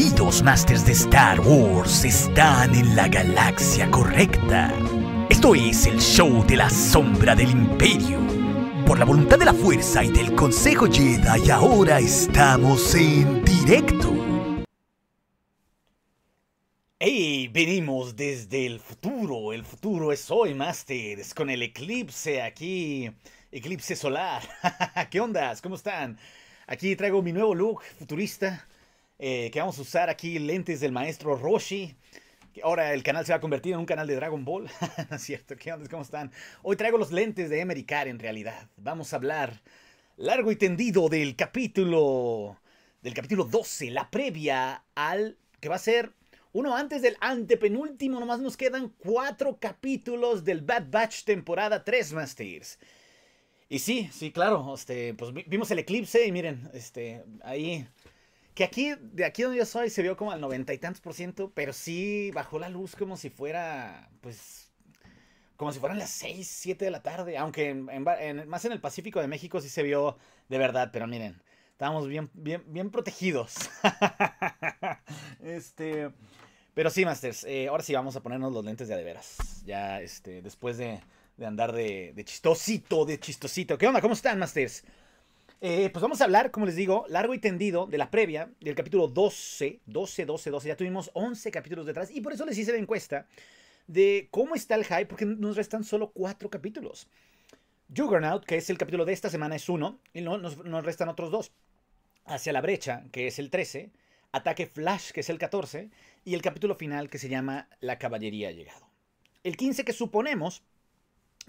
queridos masters de Star Wars están en la galaxia correcta. Esto es el show de la sombra del imperio. Por la voluntad de la fuerza y del Consejo Jedi ahora estamos en directo. ¡Hey! Venimos desde el futuro. El futuro es hoy, masters, con el eclipse aquí. Eclipse solar. ¿Qué ondas? ¿Cómo están? Aquí traigo mi nuevo look futurista eh, que vamos a usar aquí lentes del maestro Roshi. Ahora el canal se va a convertir en un canal de Dragon Ball. cierto? ¿Qué onda? ¿Cómo están? Hoy traigo los lentes de Car, en realidad. Vamos a hablar largo y tendido del capítulo. Del capítulo 12, la previa al. que va a ser uno antes del antepenúltimo. Nomás nos quedan cuatro capítulos del Bad Batch temporada 3, Masters. Y sí, sí, claro. Este, pues vimos el eclipse y miren, este, ahí que aquí, de aquí donde yo soy, se vio como al noventa y tantos por ciento, pero sí bajó la luz como si fuera, pues, como si fueran las seis, siete de la tarde, aunque más en el Pacífico de México sí se vio de verdad, pero miren, estábamos bien, bien, bien protegidos. este, pero sí, Masters, eh, ahora sí vamos a ponernos los lentes de de ya, este, después de, de andar de, de chistosito, de chistosito. ¿Qué onda? ¿Cómo están, Masters? Eh, pues vamos a hablar, como les digo, largo y tendido de la previa del capítulo 12, 12, 12, 12. Ya tuvimos 11 capítulos detrás y por eso les hice la encuesta de cómo está el hype, porque nos restan solo 4 capítulos. Juggernaut, que es el capítulo de esta semana, es uno y nos, nos restan otros dos. Hacia la brecha, que es el 13, Ataque Flash, que es el 14, y el capítulo final que se llama La caballería ha llegado. El 15 que suponemos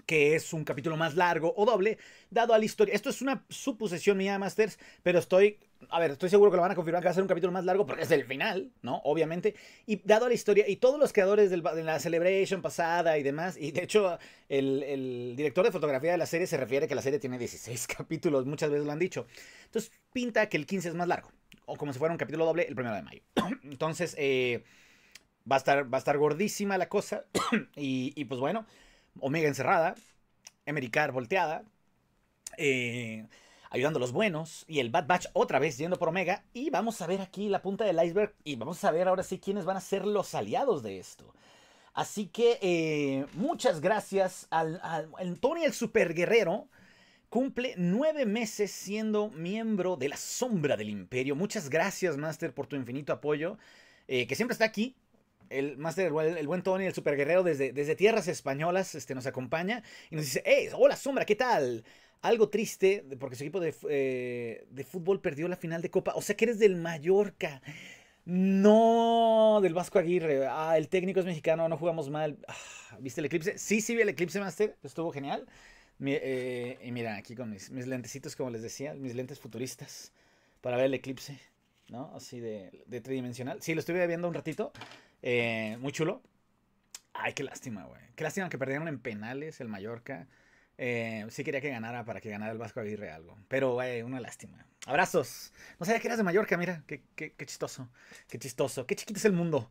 que es un capítulo más largo o doble, dado a la historia. Esto es una suposición mía, Masters, pero estoy, a ver, estoy seguro que lo van a confirmar que va a ser un capítulo más largo porque es el final, ¿no? Obviamente. Y dado a la historia, y todos los creadores de la Celebration pasada y demás, y de hecho el, director de fotografía de la serie se refiere que la serie tiene 16 capítulos, muchas veces lo han dicho. Entonces pinta que el 15 es más largo, o como si fuera un capítulo doble el primero de mayo. Entonces, eh, va, a estar, va a estar gordísima la cosa, y, y pues bueno. Omega encerrada, Emericar volteada, eh, ayudando a los buenos, y el Bad Batch otra vez yendo por Omega, y vamos a ver aquí la punta del iceberg, y vamos a ver ahora sí quiénes van a ser los aliados de esto. Así que eh, muchas gracias al, Tony el Super Guerrero. Cumple nueve meses siendo miembro de la sombra del imperio. Muchas gracias, Master, por tu infinito apoyo. Eh, que siempre está aquí el el, buen Tony, el super desde, tierras españolas, este, nos acompaña y nos dice, hey, hola Sombra, ¿qué tal? Algo triste porque su equipo eh, de, fútbol perdió la final de Copa. O sea que eres del Mallorca. No, del Vasco Aguirre. Ah, el técnico es mexicano, no jugamos mal. Ah, ¿Viste el eclipse? Sí, sí, vi el eclipse, Master. Estuvo genial. Eh, y mira, aquí con mis, mis, lentecitos, como les decía, mis lentes futuristas, para ver el eclipse, ¿no? Así de, de tridimensional. Sí, lo estuve viendo un ratito. Eh, muy chulo. Ay, qué lástima, güey. Qué lástima que perdieron en penales el Mallorca. Eh, sí quería que ganara para que ganara el Vasco Aguirre algo. Pero, güey, una lástima. Abrazos. No sabía que eras de Mallorca, mira. Qué, chistoso. Qué chistoso. Qué chiquito es el mundo.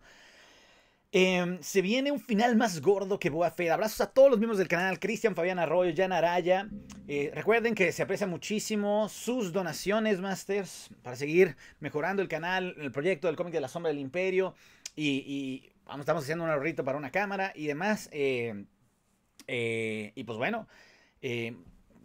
Em, se viene un final más gordo que Boa Fed. Abrazos a todos los miembros del canal: Cristian, Fabián Arroyo, Jan Araya. Eh, recuerden que se aprecia muchísimo sus donaciones, Masters, para seguir mejorando el canal, el proyecto del cómic de la sombra del imperio y, vamos, estamos haciendo un ahorrito para una cámara y demás. Eh, eh, y pues bueno, eh,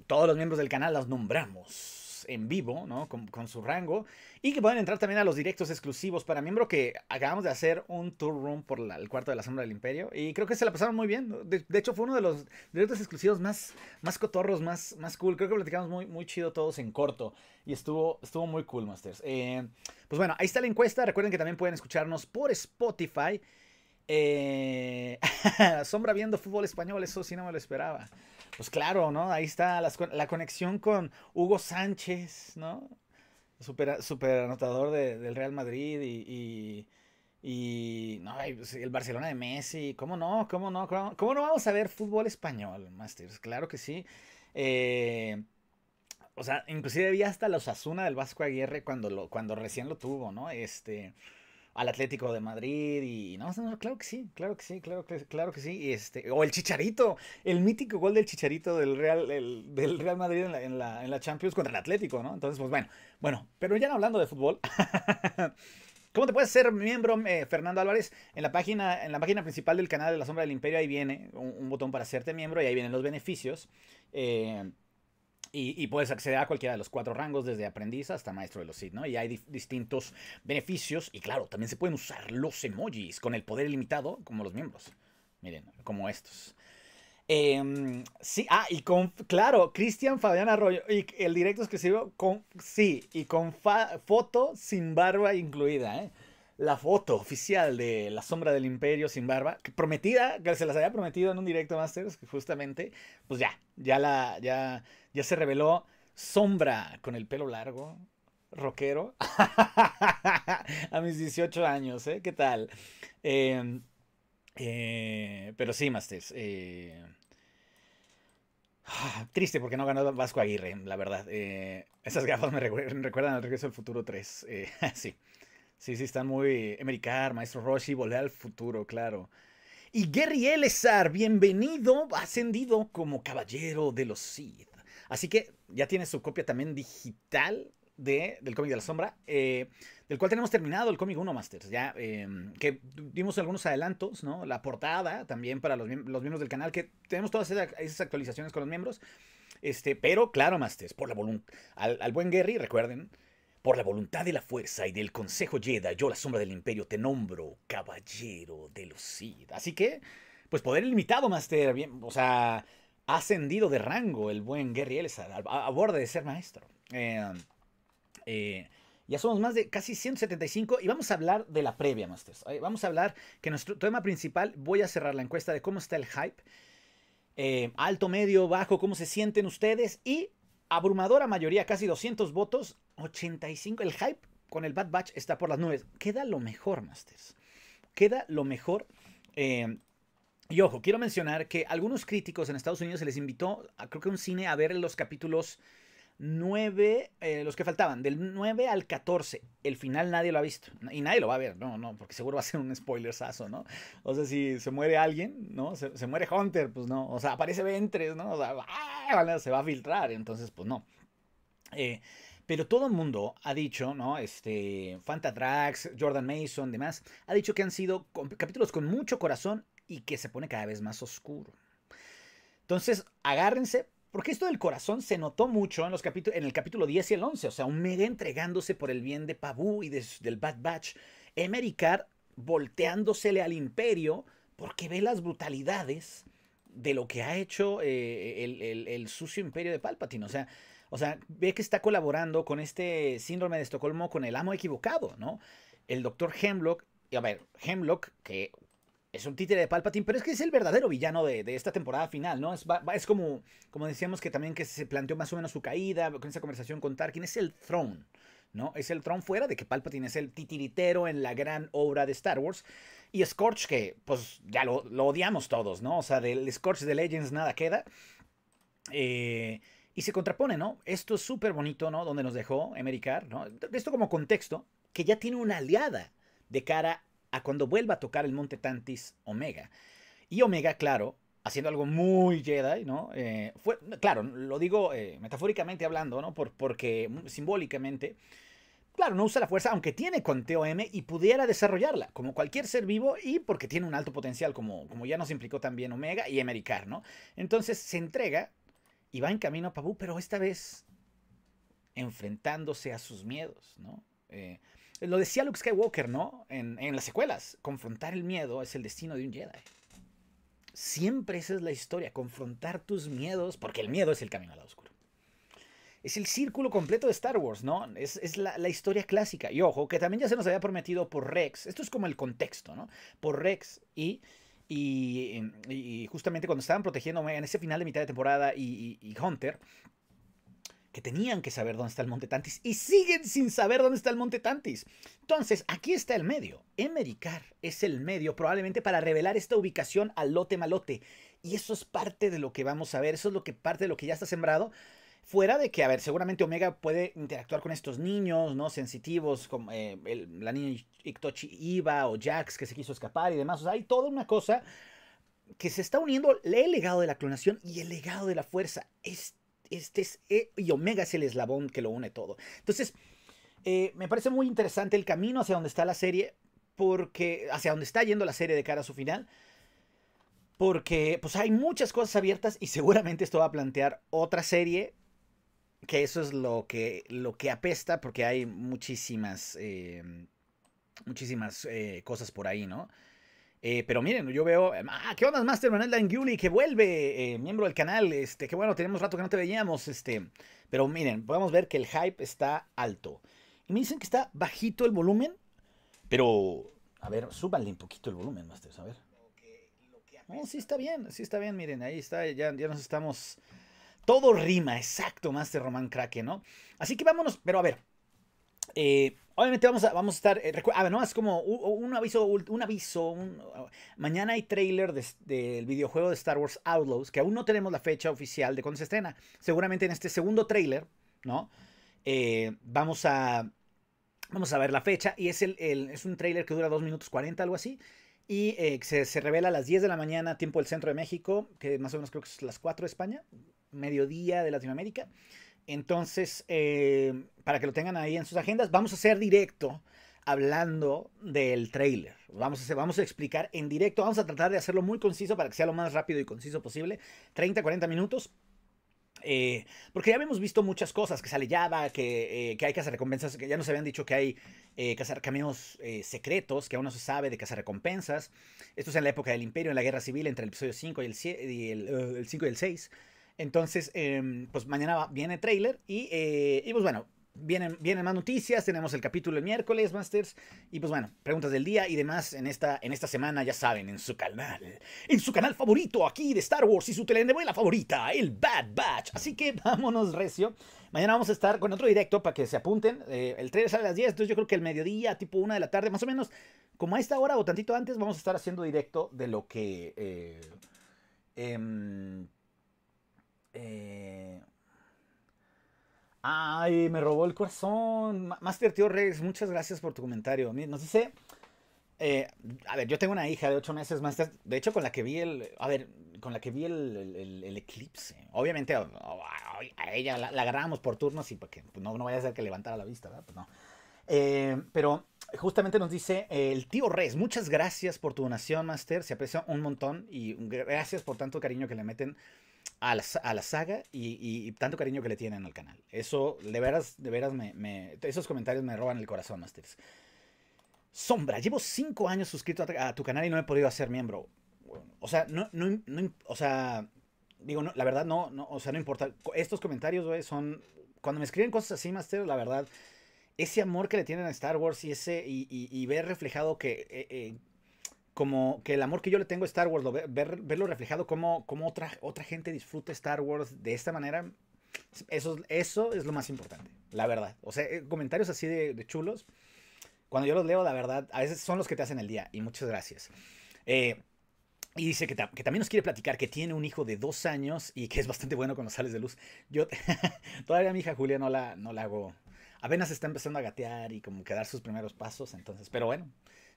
todos los miembros del canal los nombramos en vivo, ¿no? Con, su rango. Y que pueden entrar también a los directos exclusivos para miembro que acabamos de hacer un tour room por el cuarto de la sombra del imperio. Y creo que se la pasaron muy bien. De, hecho, fue uno de los directos exclusivos más, más cotorros, más, más cool. Creo que platicamos muy, muy chido todos en corto. Y estuvo, estuvo muy cool, Masters. Eh, pues bueno, ahí está la encuesta. Recuerden que también pueden escucharnos por Spotify. Eh, sombra viendo fútbol español, eso sí no me lo esperaba pues claro, ¿no? Ahí está la conexión con Hugo Sánchez, ¿no? Super, super anotador del Real Madrid y, y, no, pues, el Barcelona de Messi. ¿Cómo no? ¿Cómo no? ¿Cómo, no vamos a ver fútbol español, Masters? Claro que sí. Eh, o sea, inclusive vi hasta los Asuna del Vasco Aguirre cuando, lo, cuando recién lo tuvo, ¿no? Este al Atlético de Madrid y no, claro que sí, claro que sí, claro que, claro que sí, este, o el Chicharito, el mítico gol del Chicharito del Real, del Real Madrid en la, en, la, Champions contra el Atlético, ¿no? Entonces, pues bueno, bueno, pero ya hablando de fútbol, ¿cómo te puedes ser miembro, eh, Fernando Álvarez? En la, página, en la página principal del canal de la Sombra del Imperio, ahí viene un, botón para hacerte miembro y ahí vienen los beneficios. Eh, y, puedes acceder a cualquiera de los cuatro rangos, desde aprendiz hasta maestro de los Sith, ¿no? Y hay distintos beneficios. Y claro, también se pueden usar los emojis con el poder ilimitado, como los miembros. Miren, como estos. Em, sí, ah, y con, claro, Cristian Fabián Arroyo, y el directo es exclusivo, con, sí, y con foto sin barba incluida, ¿eh? la foto oficial de La Sombra del Imperio sin barba, prometida, que se las había prometido en un directo Masters, que justamente, pues ya, ya la, ya, ya se reveló Sombra con el pelo largo, rockero, a mis 18 años, ¿eh? ¿Qué tal? Em, eh, pero sí, Masters, eh, Triste porque no ganó Vasco Aguirre, la verdad. Eh, esas gafas me recuerdan al regreso del futuro 3. sí. Sí, sí, están muy Emericar, Maestro Roshi, Volé al Futuro, claro. Y Gary Elezar, bienvenido, ascendido como Caballero de los Sith. Así que ya tiene su copia también digital del cómic de la sombra, eh, del cual tenemos terminado el cómic 1 Masters, ya eh, que dimos algunos adelantos, ¿no? La portada también para los, miembros del canal, que tenemos todas esas actualizaciones con los miembros. Este, pero claro, Masters, por la voluntad. Al, al, buen Gary, recuerden, por la voluntad de la fuerza y del consejo Jedi, yo, la sombra del imperio, te nombro caballero de los Sith. Así que, pues poder limitado, Master. o sea, ha ascendido de rango el buen Gary Ellis a, borde de ser maestro. Em, eh, ya somos más de casi 175 y vamos a hablar de la previa, Master. Eh, vamos a hablar que nuestro tema principal, voy a cerrar la encuesta de cómo está el hype. Eh, alto, medio, bajo, cómo se sienten ustedes y abrumadora mayoría, casi 200 votos, 85. El hype con el Bad Batch está por las nubes. Queda lo mejor, Masters. Queda lo mejor. Eh, y ojo, quiero mencionar que algunos críticos en Estados Unidos se les invitó, a, creo que un cine, a ver los capítulos 9, eh, los que faltaban, del 9 al 14. El final nadie lo ha visto y nadie lo va a ver, no, no, porque seguro va a ser un spoilerazo, ¿no? O sea, si se muere alguien, ¿no? Se, muere Hunter, pues no, o sea, aparece Ventres, ¿no? O sea, ¡ah! se va a filtrar, entonces, pues no. Eh, pero todo el mundo ha dicho, ¿no? Este, tracks Jordan Mason, demás, ha dicho que han sido capítulos con mucho corazón y que se pone cada vez más oscuro. Entonces, agárrense porque esto del corazón se notó mucho en, los en el capítulo 10 y el 11, o sea, un mega entregándose por el bien de pabú y del Bad Batch. Emericar volteándosele al imperio porque ve las brutalidades de lo que ha hecho eh, el, sucio imperio de Palpatine. O sea, o sea, ve que está colaborando con este síndrome de Estocolmo con el amo equivocado, ¿no? El doctor Hemlock, a ver, Hemlock, que es un títere de Palpatine, pero es que es el verdadero villano de, esta temporada final, ¿no? Es, es, como, como decíamos que también que se planteó más o menos su caída con esa conversación con Tarkin, es el Throne, ¿no? Es el Throne fuera de que Palpatine es el titiritero en la gran obra de Star Wars. Y Scorch, que pues ya lo, odiamos todos, ¿no? O sea, del Scorch de Legends nada queda. Eh, y se contrapone, ¿no? Esto es súper bonito, ¿no? Donde nos dejó Emericar, ¿no? Esto como contexto, que ya tiene una aliada de cara a cuando vuelva a tocar el monte Tantis Omega. Y Omega, claro, haciendo algo muy Jedi, ¿no? Eh, fue, claro, lo digo eh, metafóricamente hablando, ¿no? porque mm, simbólicamente, claro, no usa la fuerza, aunque tiene conteo M y pudiera desarrollarla, como cualquier ser vivo, y porque tiene un alto potencial, como, como ya nos implicó también Omega y Emericar, ¿no? Entonces se entrega y va en camino a Pabu, pero esta vez enfrentándose a sus miedos, ¿no? Eh, lo decía Luke Skywalker, ¿no? En, las secuelas, confrontar el miedo es el destino de un Jedi. Siempre esa es la historia, confrontar tus miedos, porque el miedo es el camino al oscuro. Es el círculo completo de Star Wars, ¿no? Es, la, historia clásica. Y ojo, que también ya se nos había prometido por Rex. Esto es como el contexto, ¿no? Por Rex y, y, justamente cuando estaban protegiéndome en ese final de mitad de temporada y, y Hunter, que tenían que saber dónde está el Monte Tantis y siguen sin saber dónde está el Monte Tantis. Entonces, aquí está el medio. Emericar es el medio probablemente para revelar esta ubicación al lote malote. Y eso es parte de lo que vamos a ver, eso es lo que parte de lo que ya está sembrado. Fuera de que, a ver, seguramente Omega puede interactuar con estos niños, ¿no? Sensitivos, como eh, la niña Ictochi Iba o Jax que se quiso escapar y demás. O sea, hay toda una cosa que se está uniendo el legado de la clonación y el legado de la fuerza. Es este es, eh, y Omega es el eslabón que lo une todo. Entonces, eh, me parece muy interesante el camino hacia donde está la serie, porque hacia donde está yendo la serie de cara a su final, porque pues hay muchas cosas abiertas y seguramente esto va a plantear otra serie, que eso es lo que, lo que apesta, porque hay muchísimas, eh, muchísimas cosas por ahí, ¿no? Eh, pero miren, yo veo. Em, ah, ¿qué onda, Master Manuel Dangiuli? Que vuelve, eh, miembro del canal. Este, que bueno, tenemos rato que no te veíamos. Este, pero miren, podemos ver que el hype está alto. Y me dicen que está bajito el volumen, pero. A ver, súbanle un poquito el volumen, Master, a ver. No, sí está bien, sí está bien, miren, ahí está, ya, ya nos estamos. Todo rima, exacto, Master Román Craque, ¿no? Así que vámonos, pero a ver, eh, obviamente vamos a, vamos a estar. Eh, ah, no, es como un, aviso. Un aviso ah, mañana hay trailer del videojuego de Star Wars Outlaws, que aún no tenemos la fecha oficial de cuándo se estrena. Seguramente en este segundo trailer, ¿no? Eh, vamos a. Vamos a ver la fecha. Y es, el, es un trailer que dura 2 minutos 40, algo así. Y se, se, revela a las 10 de la mañana, tiempo del centro de México, que más o menos creo que es las 4 de España, mediodía de Latinoamérica. Entonces, eh, para que lo tengan ahí en sus agendas, vamos a hacer directo hablando del trailer. Vamos a, vamos a explicar en directo, vamos a tratar de hacerlo muy conciso para que sea lo más rápido y conciso posible. 30, 40 minutos. Eh, porque ya hemos visto muchas cosas, que sale Java, que, eh, que hay cazarrecompensas, que ya nos habían dicho que hay eh, eh, secretos, que aún no se sabe de cazarrecompensas. Esto es en la época del imperio, en la guerra civil, entre el episodio 5 y el, 5 y el 6. Eh, entonces, em, pues mañana viene trailer eh, y, pues bueno, Vienen, vienen, más noticias, tenemos el capítulo el miércoles, Masters, y pues bueno, preguntas del día y demás en esta, en esta semana, ya saben, en su canal, en su canal favorito aquí de Star Wars y su telenovela favorita, el Bad Batch. Así que vámonos recio. Mañana vamos a estar con otro directo para que se apunten. Eh, el trailer sale a las 10, entonces yo creo que el mediodía, tipo una de la tarde, más o menos, como a esta hora o tantito antes, vamos a estar haciendo directo de lo que... Eh, em, eh, ay, me robó el corazón. Master Tío Rex, muchas gracias por tu comentario. Nos dice. Eh, a ver, yo tengo una hija de 8 meses, Master. De hecho, con la que vi el. A ver, con la que vi el, eclipse. Obviamente, a, ella la, agarramos por turnos y para que pues, no, no vaya a ser que levantara la vista, ¿verdad? Pues no. Eh, pero justamente nos dice el tío Res, muchas gracias por tu donación, Master. Se aprecia un montón y gracias por tanto cariño que le meten a la, saga y, tanto cariño que le tienen al canal. Eso, de veras, de veras, me, esos comentarios me roban el corazón, Masters. Sombra, llevo cinco años suscrito a, tu canal y no he podido hacer miembro. O sea, no, no, o sea, digo, la verdad no, no, o sea, no importa. Estos comentarios, güey, son... Cuando me escriben cosas así, masters la verdad, ese amor que le tienen a Star Wars y ese y, ver reflejado que eh, eh, como que el amor que yo le tengo a Star Wars, verlo reflejado como, como otra, otra gente disfruta Star Wars de esta manera, eso, eso es lo más importante, la verdad. O sea, eh, comentarios así de, chulos, cuando yo los leo, la verdad, a veces son los que te hacen el día, y muchas gracias. Eh, y dice que, que, también nos quiere platicar que tiene un hijo de dos años y que es bastante bueno con los sales de luz. Yo todavía mi hija Julia no la, no la hago. Apenas está empezando a gatear y como que dar sus primeros pasos, entonces, pero bueno,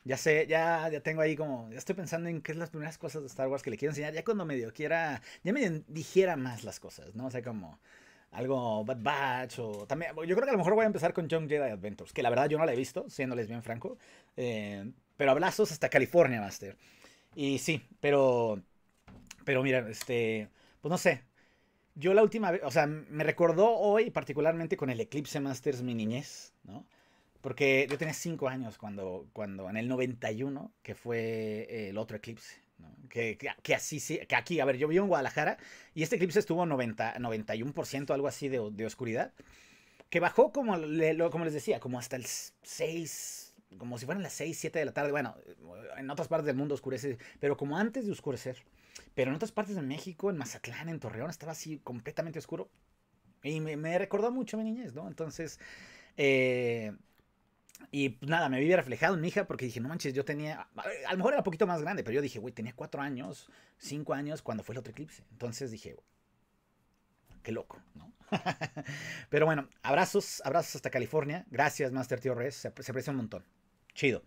ya sé, ya, ya tengo ahí como, ya estoy pensando en qué es las primeras cosas de Star Wars que le quiero enseñar, ya cuando medio quiera, ya me dijera más las cosas, ¿no? O sea, como algo Bad Batch o también, yo creo que a lo mejor voy a empezar con Young Jedi Adventures, que la verdad yo no la he visto, siéndoles bien franco, eh, pero abrazos hasta California, Master. Y sí, pero, pero mira, este, pues no sé, yo la última vez, o sea, me recordó hoy particularmente con el Eclipse Masters mi niñez, ¿no? Porque yo tenía cinco años cuando, cuando, en el 91, que fue el otro eclipse. Que, que, así que aquí, a ver, yo vivo en Guadalajara y este eclipse estuvo 90, 91%, algo así de, de oscuridad, que bajó como, como les decía, como hasta el 6, como si fueran las 6, 7 de la tarde, bueno, en otras partes del mundo oscurece, pero como antes de oscurecer, pero en otras partes de México, en Mazatlán, en Torreón, estaba así completamente oscuro y me, me recordó mucho mi niñez, ¿no? Entonces, eh, y pues, nada, me vi reflejado en mi hija porque dije, no manches, yo tenía, a lo mejor era un poquito más grande, pero yo dije, güey, tenía cuatro años, cinco años cuando fue el otro eclipse. Entonces dije, qué loco, ¿no? pero bueno, abrazos, abrazos hasta California. Gracias, Master Tío se, aprecia un montón. Chido.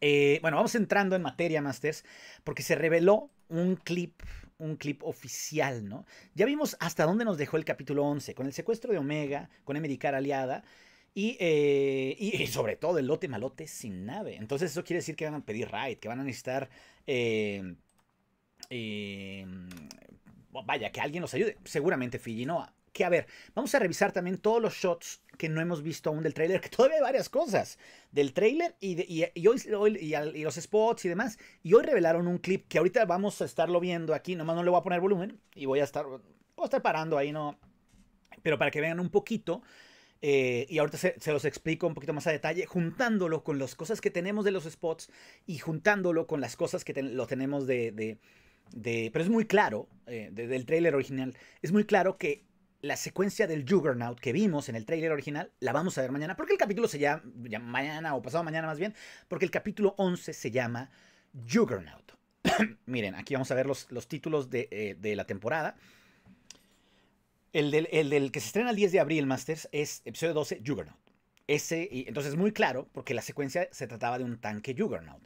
Eh, bueno, vamos entrando en materia, Masters, porque se reveló un clip, un clip oficial, ¿no? Ya vimos hasta dónde nos dejó el capítulo 11, con el secuestro de Omega, con Americar aliada, eh, y, sobre todo el lote malote sin nave. Entonces eso quiere decir que van a pedir raid, que van a necesitar... Em, em, vaya, que alguien los ayude. Seguramente Fiji Que a ver, vamos a revisar también todos los shots que no hemos visto aún del trailer, que todavía hay varias cosas del trailer y, los spots y demás. Y hoy revelaron un clip que ahorita vamos a estarlo viendo aquí, nomás no le voy a poner volumen y voy a estar, voy a estar parando ahí, no, pero para que vean un poquito eh, y ahorita se, los explico un poquito más a detalle, juntándolo con las cosas que tenemos de los spots y juntándolo con las cosas que lo tenemos de, Pero es muy claro, eh, tráiler original, es muy claro que la secuencia del Juggernaut que vimos en el tráiler original la vamos a ver mañana. Porque el capítulo se llama, mañana o pasado mañana más bien, porque el capítulo 11 se llama Juggernaut. Miren, aquí vamos a ver los, títulos eh, de la temporada. El del, que se estrena el 10 de abril, Masters, es episodio 12, Juggernaut. Ese, y, entonces es muy claro, porque la secuencia se trataba de un tanque Juggernaut.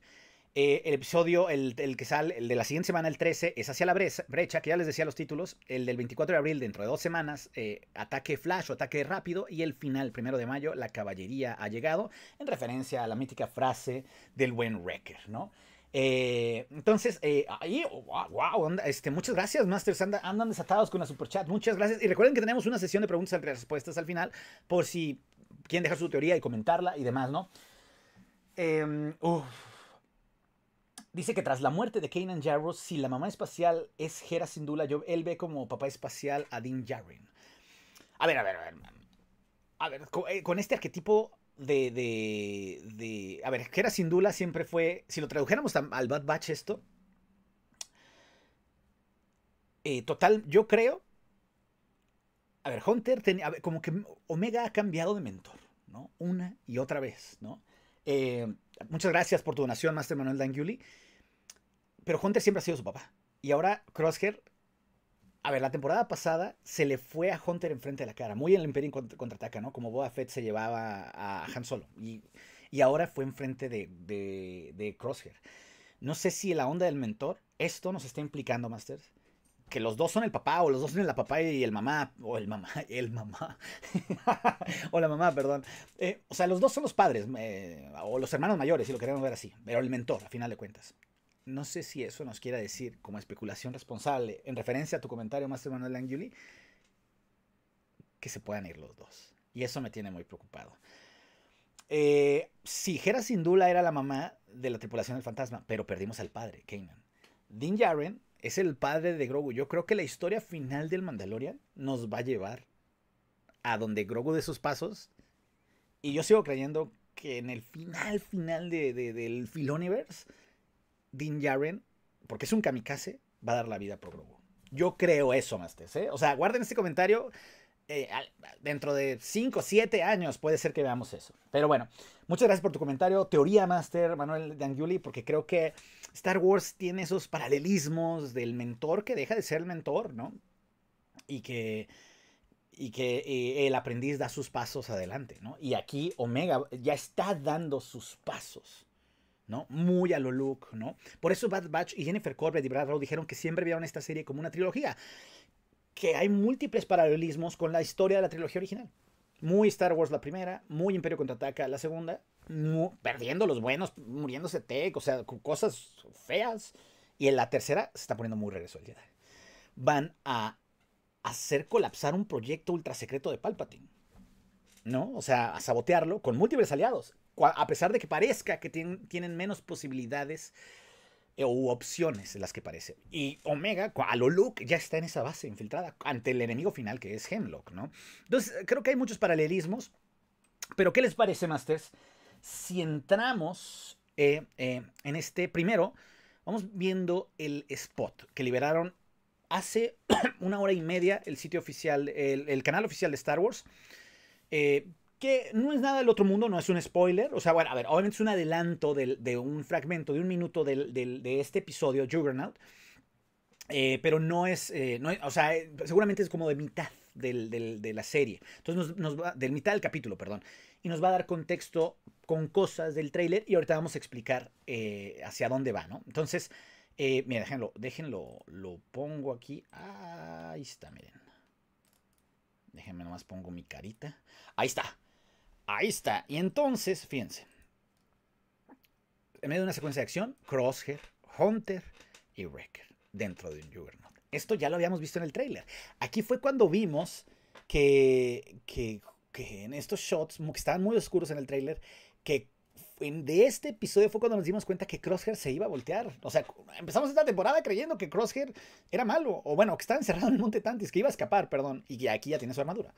Eh, el episodio, el, que sale, el de la siguiente semana, el 13, es hacia la brecha, que ya les decía los títulos. El del 24 de abril, dentro de dos semanas, eh, ataque flash o ataque rápido. Y el final, primero de mayo, la caballería ha llegado, en referencia a la mítica frase del buen Wrecker, ¿no? Eh, entonces, eh, ahí, wow, wow anda, este, muchas gracias, Masters. andan desatados con la super chat. Muchas gracias. Y recuerden que tenemos una sesión de preguntas y respuestas al final, por si quieren dejar su teoría y comentarla y demás, ¿no? Em, Dice que tras la muerte de Kanan Jarros, si la mamá espacial es Hera Sindula, yo, él ve como papá espacial a Dean Jarrin. A ver, a ver, a ver. A ver, eh, con este arquetipo de, de, de, A ver, era sin duda siempre fue. Si lo tradujéramos al Bad Batch esto. Eh, total, yo creo. A ver, Hunter tenía. como que Omega ha cambiado de mentor, ¿no? Una y otra vez, ¿no? Eh, muchas gracias por tu donación, Master Manuel Danguly. Pero Hunter siempre ha sido su papá. Y ahora Crosshair a ver, la temporada pasada se le fue a Hunter enfrente de la cara, muy en el Imperio contraataca, ¿no? Como Boba Fett se llevaba a Han Solo. Y, y ahora fue enfrente de, de, Crosshair. No sé si la onda del mentor, esto nos está implicando, Masters, que los dos son el papá, o los dos son la papá y el mamá, o el mamá, el mamá, o la mamá, perdón. Eh, o sea, los dos son los padres, eh, o los hermanos mayores, si lo queremos ver así, pero el mentor, a final de cuentas. No sé si eso nos quiera decir como especulación responsable, en referencia a tu comentario, Master Manuel Anguli, que se puedan ir los dos. Y eso me tiene muy preocupado. Eh, si sin Hera Sindula era la mamá de la tripulación del fantasma, pero perdimos al padre, Kanan. Din Djarin es el padre de Grogu. Yo creo que la historia final del Mandalorian nos va a llevar a donde Grogu de sus pasos. Y yo sigo creyendo que en el final, final de, del Filoniverse Din Jaren, porque es un kamikaze, va a dar la vida por Grogu. Yo creo eso, Master, ¿eh? O sea, guarden este comentario. Eh, dentro de 5, 7 años puede ser que veamos eso. Pero bueno, muchas gracias por tu comentario. Teoría Master, Manuel d'Angulli, porque creo que Star Wars tiene esos paralelismos del mentor que deja de ser el mentor, ¿no? Y que, y que eh, el aprendiz da sus pasos adelante, ¿no? Y aquí Omega ya está dando sus pasos ¿no? Muy a lo look, ¿no? Por eso Bad Batch y Jennifer Corbett y Brad Rowe dijeron que siempre vieron esta serie como una trilogía, que hay múltiples paralelismos con la historia de la trilogía original. Muy Star Wars la primera, muy Imperio contraataca la segunda, muy, perdiendo los buenos, muriéndose Tech, o sea, cosas feas. Y en la tercera se está poniendo muy regreso Van a hacer colapsar un proyecto ultra secreto de Palpatine. ¿No? O sea, a sabotearlo con múltiples aliados a pesar de que parezca que tienen, tienen menos posibilidades eh, u opciones las que parece. Y Omega, a lo Luke, ya está en esa base infiltrada ante el enemigo final que es Hemlock, ¿no? Entonces, creo que hay muchos paralelismos. Pero, ¿qué les parece, Masters? Si entramos eh, eh, en este primero, vamos viendo el spot que liberaron hace una hora y media el sitio oficial, el, el canal oficial de Star Wars. Eh, que no es nada del otro mundo, no es un spoiler. O sea, bueno, a ver, obviamente es un adelanto de, un fragmento, de un minuto de, este episodio, Juggernaut. Eh, pero eh, no es, o sea, eh, seguramente es como de mitad de la serie. Entonces, nos, va, del mitad del capítulo, perdón. Y nos va a dar contexto con cosas del tráiler y ahorita vamos a explicar hacia dónde va, ¿no? Entonces, mira, déjenlo, déjenlo, lo pongo aquí. Ah, ahí está, miren. Déjenme nomás pongo mi carita. Ahí está. Ahí está. Y entonces, fíjense. En medio de una secuencia de acción, Crosshair, Hunter y Wrecker dentro de un Juggernaut. Esto ya lo habíamos visto en el tráiler. Aquí fue cuando vimos que, en estos shots, que estaban muy oscuros en el tráiler, que de este episodio fue cuando nos dimos cuenta que Crosshair se iba a voltear. O sea, empezamos esta temporada creyendo que Crosshair era malo, o bueno, que estaba encerrado en el Monte Tantis, que iba a escapar, perdón, y aquí ya tiene su armadura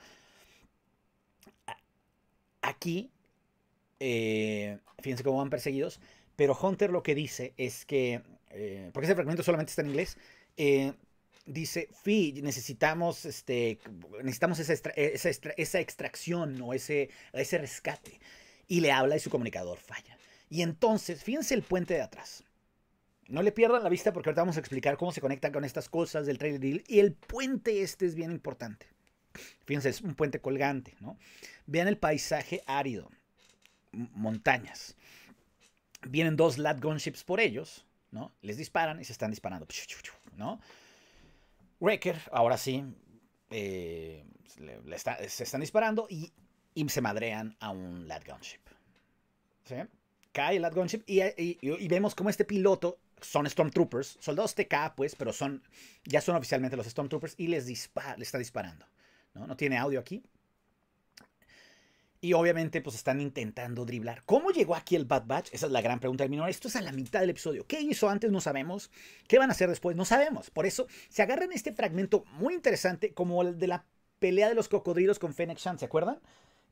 aquí, eh, fíjense cómo van perseguidos, pero Hunter lo que dice es que, eh, porque ese fragmento solamente está en inglés, eh, dice, Fi, necesitamos, este, necesitamos esa, extracción o ese, ese rescate. Y le habla y su comunicador falla. Y entonces, fíjense el puente de atrás. No le pierdan la vista porque ahorita vamos a explicar cómo se conectan con estas cosas del trailer Y el puente este es bien importante. Fíjense, es un puente colgante, ¿no? Vean el paisaje árido, montañas. Vienen dos lat gunships por ellos, ¿no? Les disparan y se están disparando, ¿no? Wrecker, ahora sí, eh, se están disparando y, se madrean a un lat gunship. ¿Sí? Cae el lat gunship y, vemos cómo este piloto son Stormtroopers, soldados TK, pues, pero son, ya son oficialmente los Stormtroopers y les, les está disparando. ¿no? No tiene audio aquí. Y obviamente, pues están intentando driblar. ¿Cómo llegó aquí el Bad Batch? Esa es la gran pregunta del minor. Esto es a la mitad del episodio. ¿Qué hizo antes? No sabemos. ¿Qué van a hacer después? No sabemos. Por eso se agarran este fragmento muy interesante, como el de la pelea de los cocodrilos con Fennec Shan, ¿se acuerdan?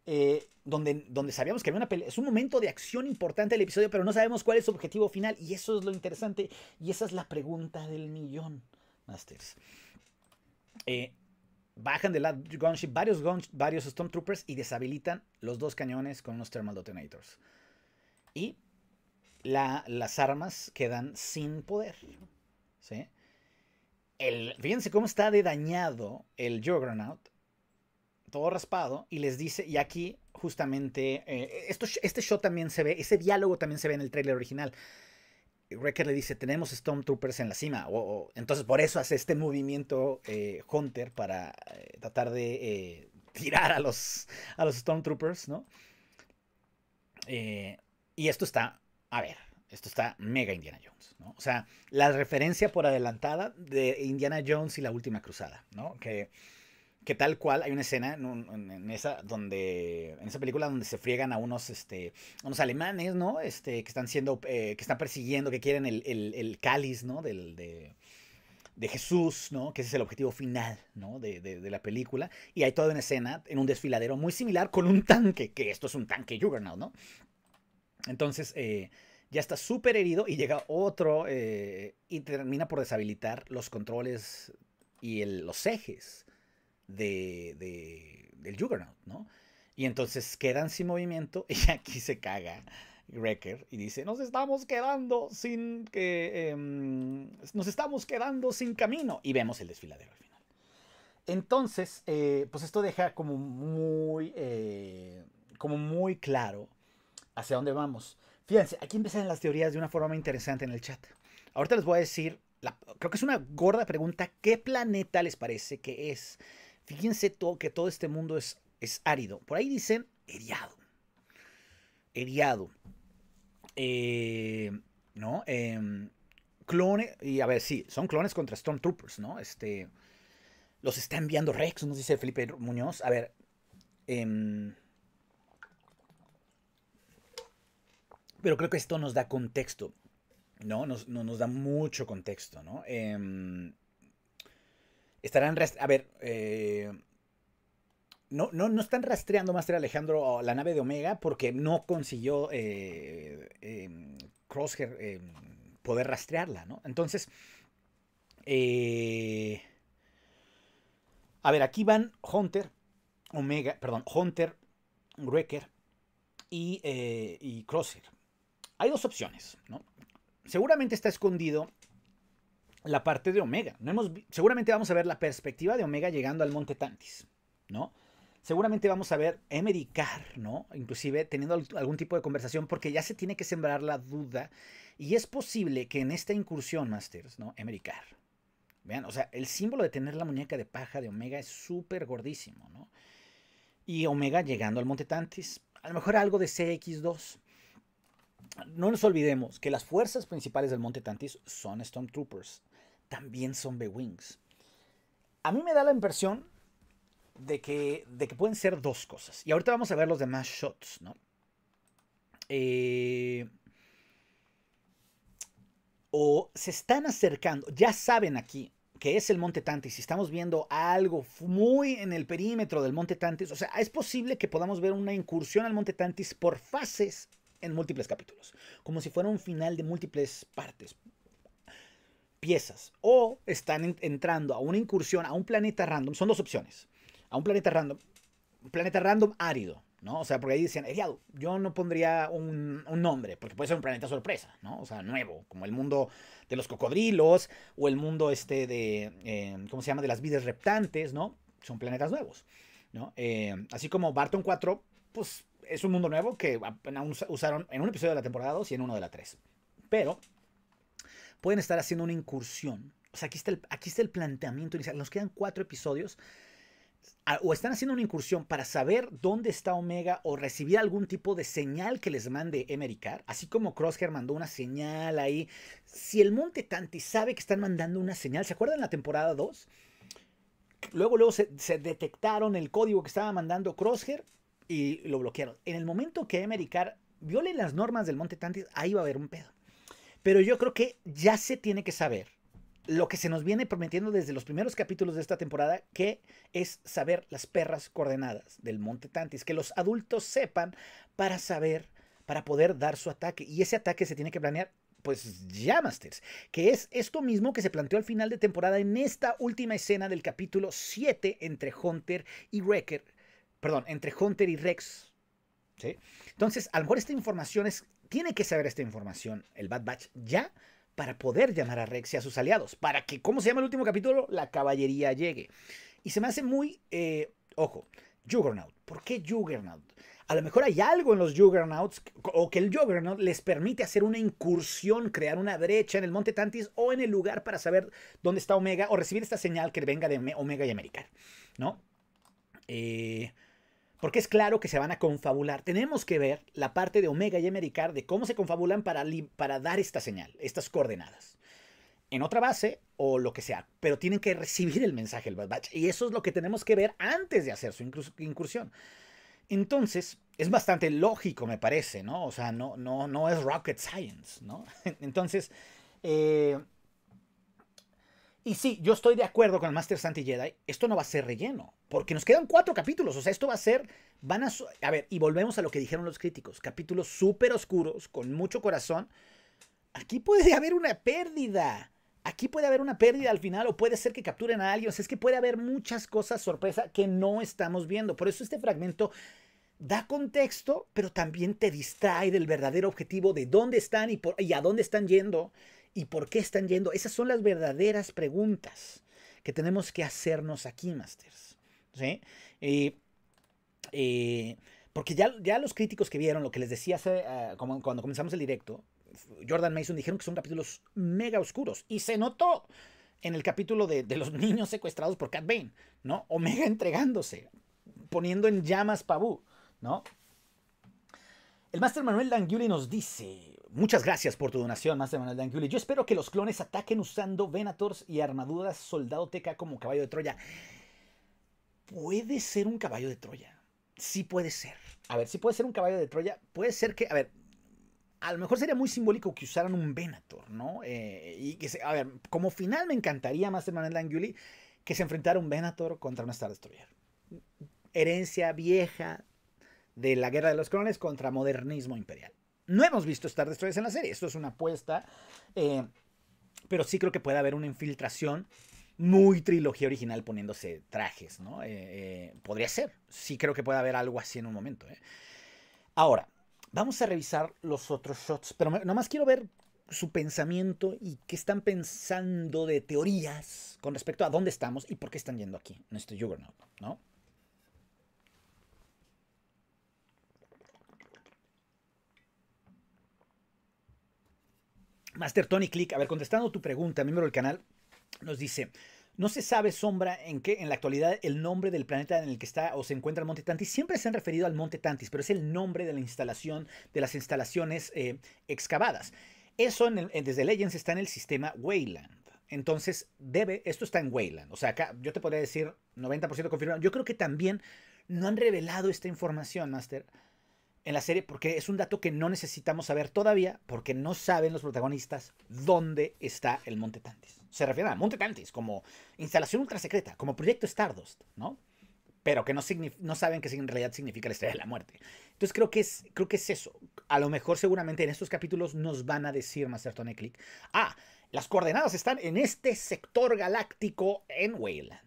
Eh, donde, donde sabíamos que había una pelea. Es un momento de acción importante del episodio, pero no sabemos cuál es su objetivo final. Y eso es lo interesante. Y esa es la pregunta del millón, Masters. Eh, bajan de la gunship varios, Stormtroopers y deshabilitan los dos cañones con unos Thermal Detonators. Y las armas quedan sin poder. ¿sí? El, fíjense cómo está de dañado el Juggernaut. Todo raspado. Y les dice, y aquí justamente, eh, esto, este show también se ve, ese diálogo también se ve en el trailer original. Wrecker le dice, tenemos Stormtroopers en la cima. o Entonces por eso hace este movimiento eh, Hunter para eh, tratar de eh, tirar a los, a los Stormtroopers, ¿no? y esto está, a ver, esto está mega Indiana Jones, ¿no? O sea, la referencia por adelantada de Indiana Jones y la Última Cruzada, ¿no? Que que tal cual hay una escena en, esa donde en esa película donde se friegan a unos este unos alemanes no este que están siendo eh, que están persiguiendo que quieren el, cáliz no del de, Jesús no que ese es el objetivo final no de, la película y hay toda una escena en un desfiladero muy similar con un tanque que esto es un tanque Juggernaut no entonces eh, ya está súper herido y llega otro eh, y termina por deshabilitar los controles y los ejes de, de, del Juggernaut, ¿no? Y entonces quedan sin movimiento y aquí se caga Wrecker y dice, nos estamos quedando sin que... Em, nos estamos quedando sin camino. Y vemos el desfiladero al final. Entonces, eh, pues esto deja como muy... Eh, como muy claro hacia dónde vamos. Fíjense, aquí empiezan las teorías de una forma muy interesante en el chat. Ahorita les voy a decir, creo que es una gorda pregunta, ¿qué planeta les parece que es? Fíjense que todo este mundo es, árido. Por ahí dicen eriado. Eriado. Eh, ¿No? Em, clones. Y a ver, sí, son clones contra Stormtroopers, ¿no? Este. Los está enviando Rex, nos dice Felipe Muñoz. A ver. Em, pero creo que esto nos da contexto. ¿no? Nos, da mucho contexto, ¿no? Em, estarán. A ver. Eh, no, no, están rastreando Master Alejandro la nave de Omega porque no consiguió eh, em, em, poder rastrearla, ¿no? Entonces, eh, a ver, aquí van Hunter, Omega, perdón, Hunter, Wrecker y, eh, y Crosshair. Hay dos opciones, ¿no? Seguramente está escondido la parte de Omega. No seguramente vamos a ver la perspectiva de Omega llegando al Monte Tantis, ¿no? Seguramente vamos a ver Emericar, ¿no? Inclusive teniendo algún tipo de conversación porque ya se tiene que sembrar la duda y es posible que en esta incursión, Masters, ¿no? Emericar. Vean, o sea, el símbolo de tener la muñeca de paja de Omega es súper gordísimo, ¿no? Y Omega llegando al Monte Tantis, a lo mejor algo de CX2. No nos olvidemos que las fuerzas principales del Monte Tantis son Stormtroopers también son B-Wings. A mí me da la impresión de que, de que pueden ser dos cosas. Y ahorita vamos a ver los demás shots, ¿no? Eh, o se están acercando, ya saben aquí que es el Monte Tantis, si estamos viendo algo muy en el perímetro del Monte Tantis, o sea, es posible que podamos ver una incursión al Monte Tantis por fases en múltiples capítulos, como si fuera un final de múltiples partes piezas o están entrando a una incursión a un planeta random, son dos opciones, a un planeta random, un planeta random árido, ¿no? O sea, porque ahí dicen, yo no pondría un, nombre, porque puede ser un planeta sorpresa, ¿no? O sea, nuevo, como el mundo de los cocodrilos o el mundo este de, eh, ¿cómo se llama?, de las vidas reptantes, ¿no? Son planetas nuevos, ¿no? Eh, así como Barton 4, pues es un mundo nuevo que usaron en un episodio de la temporada 2 y en uno de la 3. Pero pueden estar haciendo una incursión. O sea, aquí está el, aquí está el planteamiento inicial. Nos quedan cuatro episodios. Ah, o están haciendo una incursión para saber dónde está Omega o recibir algún tipo de señal que les mande Emericar, así como Crosshair mandó una señal ahí. Si el Monte Tanti sabe que están mandando una señal, ¿se acuerdan la temporada 2? Luego, luego se, detectaron el código que estaba mandando Crosshair y lo bloquearon. En el momento que Emericar viole las normas del Monte Tanti, ahí va a haber un pedo. Pero yo creo que ya se tiene que saber lo que se nos viene prometiendo desde los primeros capítulos de esta temporada, que es saber las perras coordenadas del Monte Tantis, que los adultos sepan para saber, para poder dar su ataque. Y ese ataque se tiene que planear pues ya Masters, que es esto mismo que se planteó al final de temporada en esta última escena del capítulo 7 entre Hunter y Wrecker, perdón, entre Hunter y Rex. Entonces, a lo mejor esta información es tiene que saber esta información, el Bad Batch, ya para poder llamar a Rex y a sus aliados, para que, como se llama el último capítulo? La caballería llegue. Y se me hace muy, eh, ojo, Juggernaut. ¿Por qué Juggernaut? A lo mejor hay algo en los Juggernauts o que el Juggernaut les permite hacer una incursión, crear una brecha en el Monte Tantis o en el lugar para saber dónde está Omega o recibir esta señal que venga de Omega y American, ¿no? Eh, porque es claro que se van a confabular. Tenemos que ver la parte de Omega y Emericar de cómo se confabulan para, para dar esta señal, estas coordenadas. En otra base o lo que sea. Pero tienen que recibir el mensaje el Bad Batch. Y eso es lo que tenemos que ver antes de hacer su incursión. Entonces, es bastante lógico, me parece, ¿no? O sea, no, no, no es rocket science, ¿no? Entonces, eh, y sí, yo estoy de acuerdo con el Master Santi Jedi. Esto no va a ser relleno, porque nos quedan cuatro capítulos. O sea, esto va a ser. Van a. A ver, y volvemos a lo que dijeron los críticos: capítulos súper oscuros, con mucho corazón. Aquí puede haber una pérdida. Aquí puede haber una pérdida al final, o puede ser que capturen a alguien. O sea, es que puede haber muchas cosas sorpresa que no estamos viendo. Por eso este fragmento da contexto, pero también te distrae del verdadero objetivo de dónde están y, por, y a dónde están yendo y por qué están yendo? Esas son las verdaderas preguntas que tenemos que hacernos aquí, Masters. Eh, porque ya, ya, los críticos que vieron lo que les decía eh, cuando comenzamos el directo, Jordan Mason dijeron que son capítulos mega oscuros y se notó en el capítulo de, los niños secuestrados por Cat Bane, ¿no? Omega entregándose, poniendo en llamas pabú ¿no? El Master Manuel Languri nos dice, Muchas gracias por tu donación, Master de Manuel Yo espero que los clones ataquen usando Venators y armaduras Soldado Teca como caballo de Troya. Puede ser un caballo de Troya. Sí puede ser. A ver, si puede ser un caballo de Troya. Puede ser que, a ver, a lo mejor sería muy simbólico que usaran un Venator, ¿no? Eh, y que, a ver, como final me encantaría, Master de Manuel que se enfrentara un Venator contra una Star Destroyer. Herencia vieja de la guerra de los clones contra modernismo imperial. No hemos visto Star Destroyers en la serie, esto es una apuesta, eh, pero sí creo que puede haber una infiltración muy trilogía original poniéndose trajes, ¿no? Eh, eh, podría ser, sí creo que puede haber algo así en un momento. Ahora, vamos a revisar los otros shots, pero nomás quiero ver su pensamiento y qué están pensando de teorías con respecto a dónde estamos y por qué están yendo aquí, en este Juggernaut, ¿no? Master Tony Click, a ver, contestando tu pregunta, miembro del canal, nos dice, no se sabe, Sombra, en qué en la actualidad el nombre del planeta en el que está o se encuentra el Monte Tantis. Siempre se han referido al Monte Tantis, pero es el nombre de la instalación, de las instalaciones eh, excavadas. Eso desde Legends está en el sistema Wayland. Entonces, debe, esto está en Wayland. O sea, acá yo te podría decir 90% confirmado. Yo creo que también no han revelado esta información, Master en la serie porque es un dato que no necesitamos saber todavía porque no saben los protagonistas dónde está el Monte Tantis. Se refiere a Monte Tantis como instalación ultra secreta, como proyecto Stardust, ¿no? Pero que no, saben que en realidad significa la estrella de la muerte. Entonces creo que, es, creo que es eso. A lo mejor seguramente en estos capítulos nos van a decir Master y Click, ah, las coordenadas están en este sector galáctico en Wayland.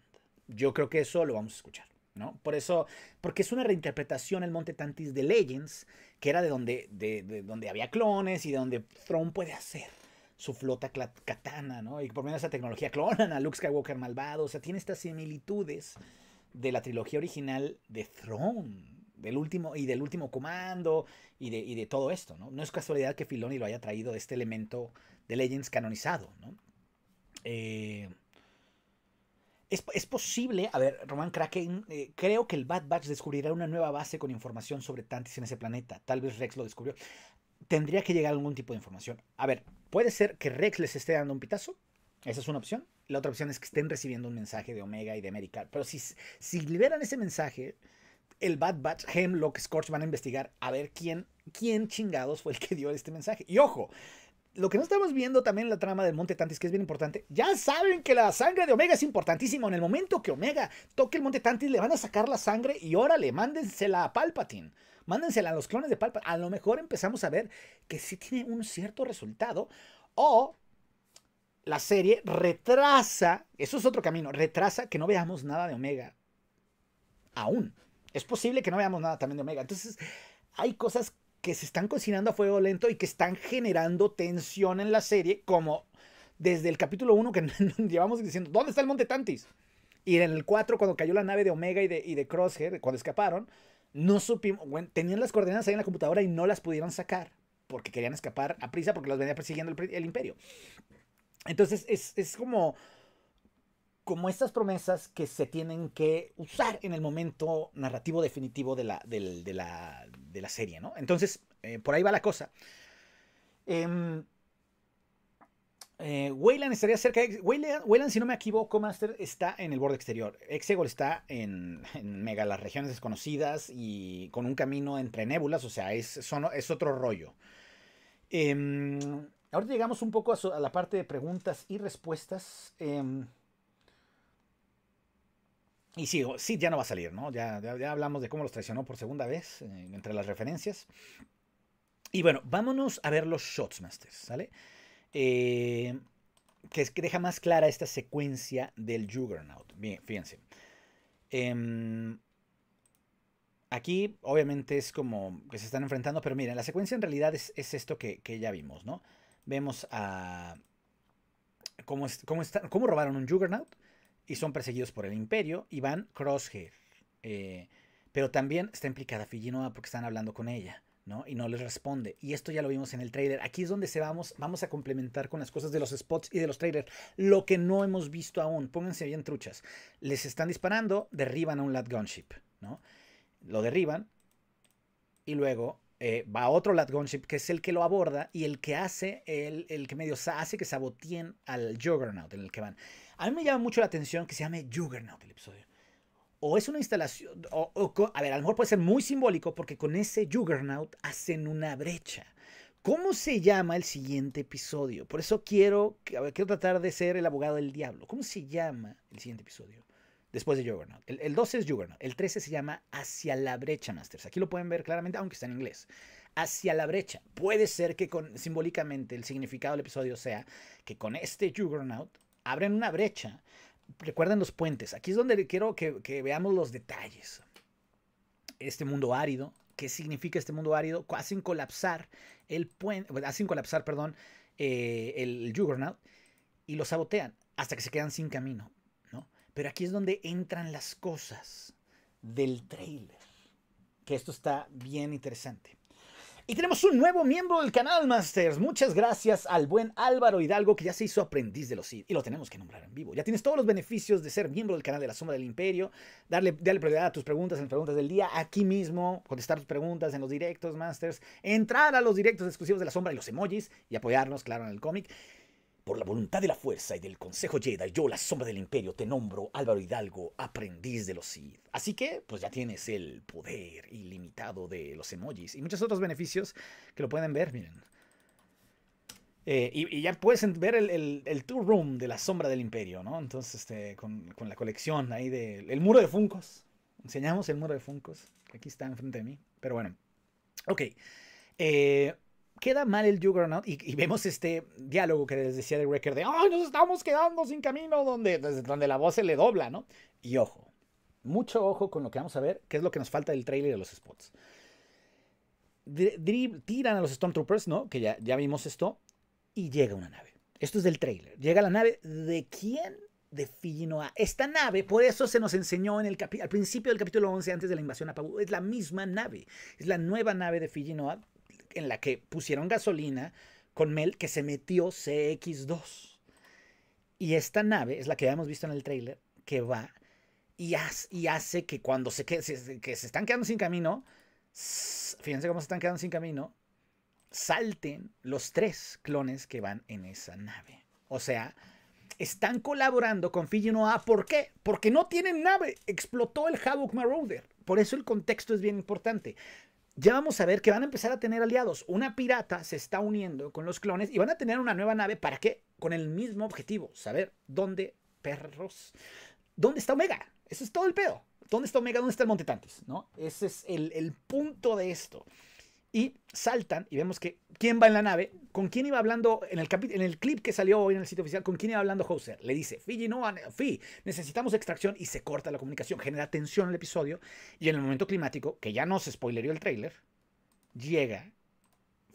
Yo creo que eso lo vamos a escuchar. ¿no? Por eso, porque es una reinterpretación el Monte Tantis de Legends, que era de donde, de, de donde había clones y de donde Throne puede hacer su flota katana, ¿no? Y por medio de esa tecnología clonan a Luke Skywalker malvado, o sea, tiene estas similitudes de la trilogía original de Throne, del último y del último comando y de, y de todo esto, ¿no? No es casualidad que Filoni lo haya traído de este elemento de Legends canonizado, ¿no? Eh, es, posible, a ver, Roman Kraken, eh, creo que el Bad Batch descubrirá una nueva base con información sobre Tantis en ese planeta. Tal vez Rex lo descubrió. Tendría que llegar algún tipo de información. A ver, puede ser que Rex les esté dando un pitazo. Esa es una opción. La otra opción es que estén recibiendo un mensaje de Omega y de américa Pero si, si liberan ese mensaje, el Bad Batch, Hemlock, Scorch van a investigar a ver quién, quién chingados fue el que dio este mensaje. Y ojo, lo que no estamos viendo también en la trama del Monte Tantis, que es bien importante, ya saben que la sangre de Omega es importantísima. En el momento que Omega toque el Monte Tantis, le van a sacar la sangre y órale, mándensela a Palpatine. Mándensela a los clones de Palpatine. A lo mejor empezamos a ver que sí tiene un cierto resultado. O la serie retrasa, eso es otro camino, retrasa que no veamos nada de Omega. Aún. Es posible que no veamos nada también de Omega. Entonces, hay cosas que se están cocinando a fuego lento y que están generando tensión en la serie, como desde el capítulo 1 que llevamos diciendo, ¿dónde está el Monte Tantis? Y en el 4, cuando cayó la nave de Omega y de, y de Crosshair, cuando escaparon, no supimos, tenían las coordenadas ahí en la computadora y no las pudieron sacar, porque querían escapar a prisa, porque los venía persiguiendo el, imperio. Entonces es, es como como estas promesas que se tienen que usar en el momento narrativo definitivo de la, de, la, serie, ¿no? Entonces, eh, por ahí va la cosa. Em, eh, Wayland estaría cerca de... Wayland, si no me equivoco, Master, está en el borde exterior. Exegol está en, Mega, las regiones desconocidas y con un camino entre nébulas, o sea, es, es otro rollo. Em, Ahora llegamos un poco a, a, la parte de preguntas y respuestas. Em, y sí, sí, ya no va a salir, ¿no? Ya, hablamos de cómo los traicionó por segunda vez eh, entre las referencias. Y bueno, vámonos a ver los Shots Masters, ¿sale? Eh, que, deja más clara esta secuencia del Juggernaut. Bien, fíjense. Em, aquí, obviamente, es como que se están enfrentando, pero miren, la secuencia en realidad es, esto que, ya vimos, ¿no? Vemos a. Cómo, cómo, cómo robaron un Juggernaut y son perseguidos por el imperio y van crosshair. Eh, pero también está implicada Fijinoa porque están hablando con ella. ¿no? Y no les responde. Y esto ya lo vimos en el trailer. Aquí es donde se vamos, vamos a complementar con las cosas de los spots y de los trailers. Lo que no hemos visto aún. Pónganse bien truchas. Les están disparando, derriban a un Lat Gunship, ¿no? Lo derriban. Y luego eh, va otro Lat Gunship, que es el que lo aborda y el que hace, el, el que medio hace que saboteen al Juggernaut en el que van. A mí me llama mucho la atención que se llame Juggernaut el episodio. O es una instalación, o, a ver, a lo mejor puede ser muy simbólico porque con ese Juggernaut hacen una brecha. ¿Cómo se llama el siguiente episodio? Por eso quiero, quiero tratar de ser el abogado del diablo. ¿Cómo se llama el siguiente episodio? Después de Juggernaut. El, 12 es Juggernaut. El 13 se llama Hacia la brecha, Masters. Aquí lo pueden ver claramente, aunque está en inglés. Hacia la brecha. Puede ser que con, simbólicamente el significado del episodio sea que con este Juggernaut abren una brecha. Recuerden los puentes. Aquí es donde quiero que, veamos los detalles. Este mundo árido. ¿Qué significa este mundo árido? Hacen colapsar el puente. colapsar, perdón, eh, el Juggernaut. Y lo sabotean hasta que se quedan sin camino. ¿no? Pero aquí es donde entran las cosas del trailer. Que esto está bien interesante. Y tenemos un nuevo miembro del canal, Masters. Muchas gracias al buen Álvaro Hidalgo, que ya se hizo aprendiz de los Sith. Y lo tenemos que nombrar en vivo. Ya tienes todos los beneficios de ser miembro del canal de la Sombra del Imperio. Darle, darle prioridad a tus preguntas en las preguntas del día, aquí mismo. Contestar tus preguntas en los directos, Masters. Entrar a los directos exclusivos de la Sombra y los emojis. Y apoyarnos, claro, en el cómic. Por la voluntad de la fuerza y del Consejo Jedi, yo, la sombra del imperio, te nombro Álvaro Hidalgo, aprendiz de los Sith. Así que, pues ya tienes el poder ilimitado de los emojis y muchos otros beneficios que lo pueden ver, miren. Eh, y, ya puedes ver el, el, Room de la sombra del imperio, ¿no? Entonces, este, con, la colección ahí del muro de Funcos. Enseñamos el muro de Funcos. Aquí está enfrente de mí. Pero bueno. Ok. Eh, queda mal el Juggernaut y, vemos este diálogo que les decía de Wrecker de ¡Ay, nos estamos quedando sin camino! Donde, donde la voz se le dobla, ¿no? Y ojo, mucho ojo con lo que vamos a ver, ¿Qué es lo que nos falta del trailer de los spots. tiran a los Stormtroopers, ¿no? Que ya, ya vimos esto. Y llega una nave. Esto es del trailer. Llega la nave de quién? De Finoa. Esta nave, por eso se nos enseñó en el al principio del capítulo 11, antes de la invasión a Pabu, es la misma nave. Es la nueva nave de Finoa en la que pusieron gasolina con Mel que se metió CX2. Y esta nave es la que habíamos visto en el trailer, que va y, hace, que cuando se, que, están quedando sin camino, fíjense cómo se están quedando sin camino, salten los tres clones que van en esa nave. O sea, están colaborando con Fiji 1A. ¿Por qué? Porque no tienen nave. Explotó el Havoc Marauder. Por eso el contexto es bien importante ya vamos a ver que van a empezar a tener aliados. Una pirata se está uniendo con los clones y van a tener una nueva nave. ¿Para qué? Con el mismo objetivo, saber dónde, perros, dónde está Omega. Eso es todo el pedo. ¿Dónde está Omega? ¿Dónde está el Montetantis? ¿No? Ese es el, el punto de esto y saltan y vemos que quién va en la nave, con quién iba hablando en el, en el clip que salió hoy en el sitio oficial, con quién iba hablando Hauser. Le dice, Fiji, no, Fi, necesitamos extracción y se corta la comunicación, genera tensión el episodio y en el momento climático, que ya no se spoilerió el trailer, llega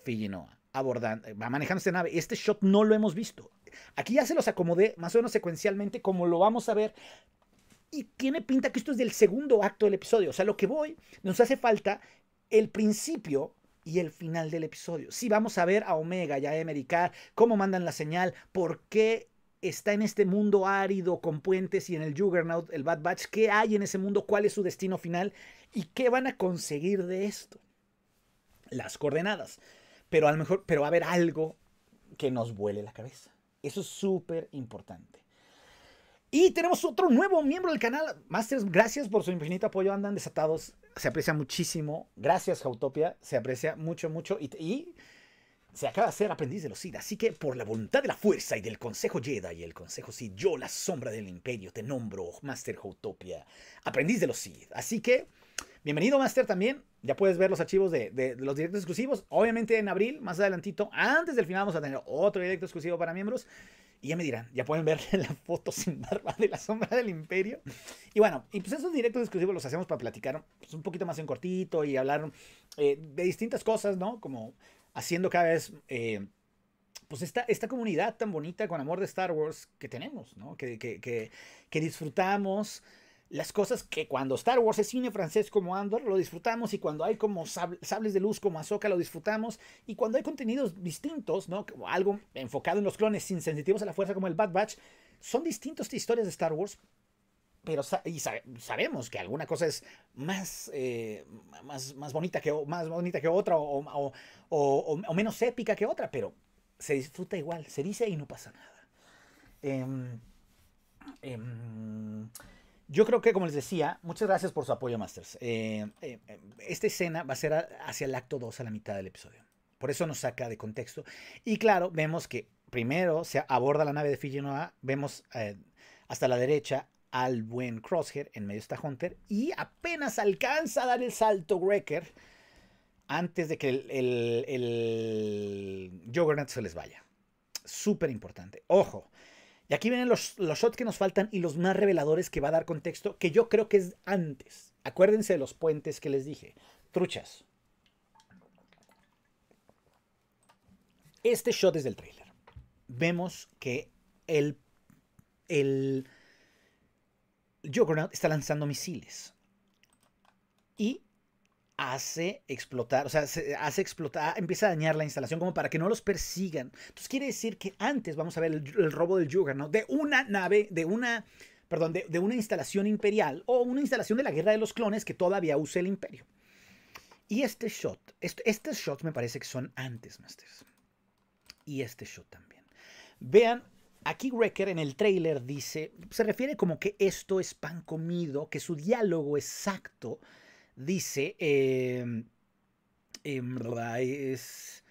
Fiji Noah abordando, eh, va manejando esta nave. Este shot no lo hemos visto. Aquí ya se los acomodé más o menos secuencialmente como lo vamos a ver y tiene pinta que esto es del segundo acto del episodio. O sea, lo que voy, nos hace falta el principio y el final del episodio. Si vamos a ver a Omega y a Emericar, cómo mandan la señal, por qué está en este mundo árido con puentes y en el Juggernaut, el Bad Batch, qué hay en ese mundo, cuál es su destino final y qué van a conseguir de esto. Las coordenadas. Pero a lo mejor, pero va a haber algo que nos vuele la cabeza. Eso es súper importante. Y tenemos otro nuevo miembro del canal. Masters, gracias por su infinito apoyo. Andan desatados se aprecia muchísimo. Gracias, Jautopia. Se aprecia mucho, mucho. Y, se acaba de ser aprendiz de los Sith. Así que por la voluntad de la fuerza y del Consejo Jedi y el Consejo SID, yo, la sombra del imperio, te nombro Master Jautopia. Aprendiz de los Sith. Así que, bienvenido, Master, también. Ya puedes ver los archivos de, de los directos exclusivos. Obviamente en abril, más adelantito, antes del final, vamos a tener otro directo exclusivo para miembros. Y ya me dirán, ya pueden ver la foto sin barba de la sombra del imperio. Y bueno, y pues esos directos exclusivos los hacemos para platicar pues, un poquito más en cortito y hablar eh, de distintas cosas, ¿no? Como haciendo cada vez, eh, pues esta, esta comunidad tan bonita con amor de Star Wars que tenemos, ¿no? que, que, que disfrutamos las cosas que cuando Star Wars es cine francés como Andor lo disfrutamos y cuando hay como sables de luz como Ahsoka lo disfrutamos y cuando hay contenidos distintos, ¿no? algo enfocado en los clones insensitivos a la fuerza como el Bad Batch, son distintas historias de Star Wars. Pero y sabemos que alguna cosa es más, eh, más, bonita, que, más bonita que otra o, menos épica que otra, pero se disfruta igual, se dice y no pasa nada. Eh, yo creo que, como les decía, muchas gracias por su apoyo, Masters. Eh, eh, eh, esta escena va a ser hacia el acto 2, a la mitad del episodio. Por eso nos saca de contexto. Y claro, vemos que primero se aborda la nave de Fiji vemos hasta la derecha al buen Crosshair, en medio está Hunter, y apenas alcanza a dar el salto Wrecker antes de que el, el, se les vaya. Súper importante. Ojo, y aquí vienen los, shots que nos faltan y los más reveladores que va a dar contexto, que yo creo que es antes. Acuérdense de los puentes que les dije. Truchas. Este shot es del trailer. Vemos que el, el Juggernaut está lanzando misiles. Y hace explotar, o sea, hace explotar, empieza a dañar la instalación como para que no los persigan. Entonces quiere decir que antes, vamos a ver el, robo del no de una nave, de una, perdón, de, una instalación imperial o una instalación de la guerra de los clones que todavía usa el imperio. Y este shot, este shot me parece que son antes, Masters. Y este shot también. Vean Aquí Wrecker en el trailer dice, se refiere como que esto es pan comido, que su diálogo exacto dice. Eh, es.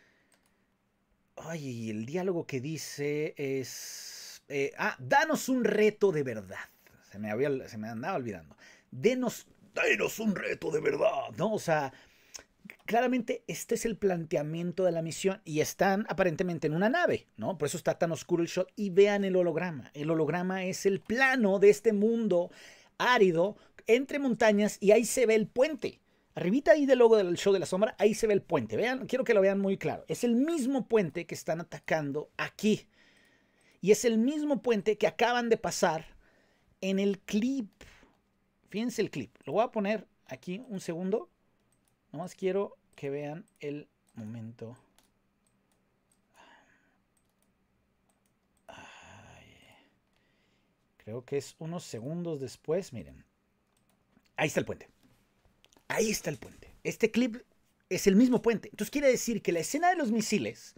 Ay, el diálogo que dice es. Eh, ah, danos un reto de verdad. Se me, había, se me andaba olvidando. Denos, denos un reto de verdad, ¿no? O sea, claramente este es el planteamiento de la misión y están aparentemente en una nave, ¿no? Por eso está tan oscuro el shot y vean el holograma. El holograma es el plano de este mundo árido entre montañas y ahí se ve el puente. Arribita ahí del logo del show de la sombra, ahí se ve el puente. Vean, quiero que lo vean muy claro. Es el mismo puente que están atacando aquí. Y es el mismo puente que acaban de pasar en el clip. Fíjense el clip. Lo voy a poner aquí un segundo. Nomás quiero que vean el momento. creo que es unos segundos después. Miren. Ahí está el puente. Ahí está el puente. Este clip es el mismo puente. Entonces quiere decir que la escena de los misiles,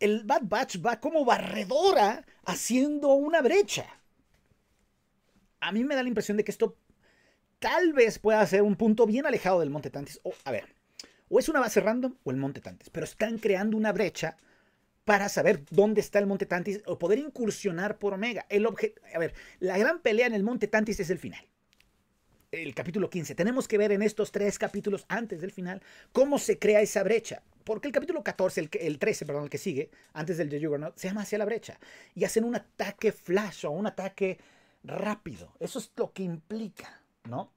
el Bad Batch va como barredora haciendo una brecha. A mí me da la impresión de que esto tal vez pueda ser un punto bien alejado del Monte Tantis. O, a ver, o es una base random o el Monte Tantis. Pero están creando una brecha para saber dónde está el Monte Tantis o poder incursionar por Omega. El a ver, la gran pelea en el Monte Tantis es el final el capítulo 15. Tenemos que ver en estos tres capítulos antes del final cómo se crea esa brecha. Porque el capítulo 14, el, el 13, perdón, el que sigue, antes del Juggernaut, se llama hacia la brecha. Y hacen un ataque flash o un ataque rápido. Eso es lo que implica, ¿no?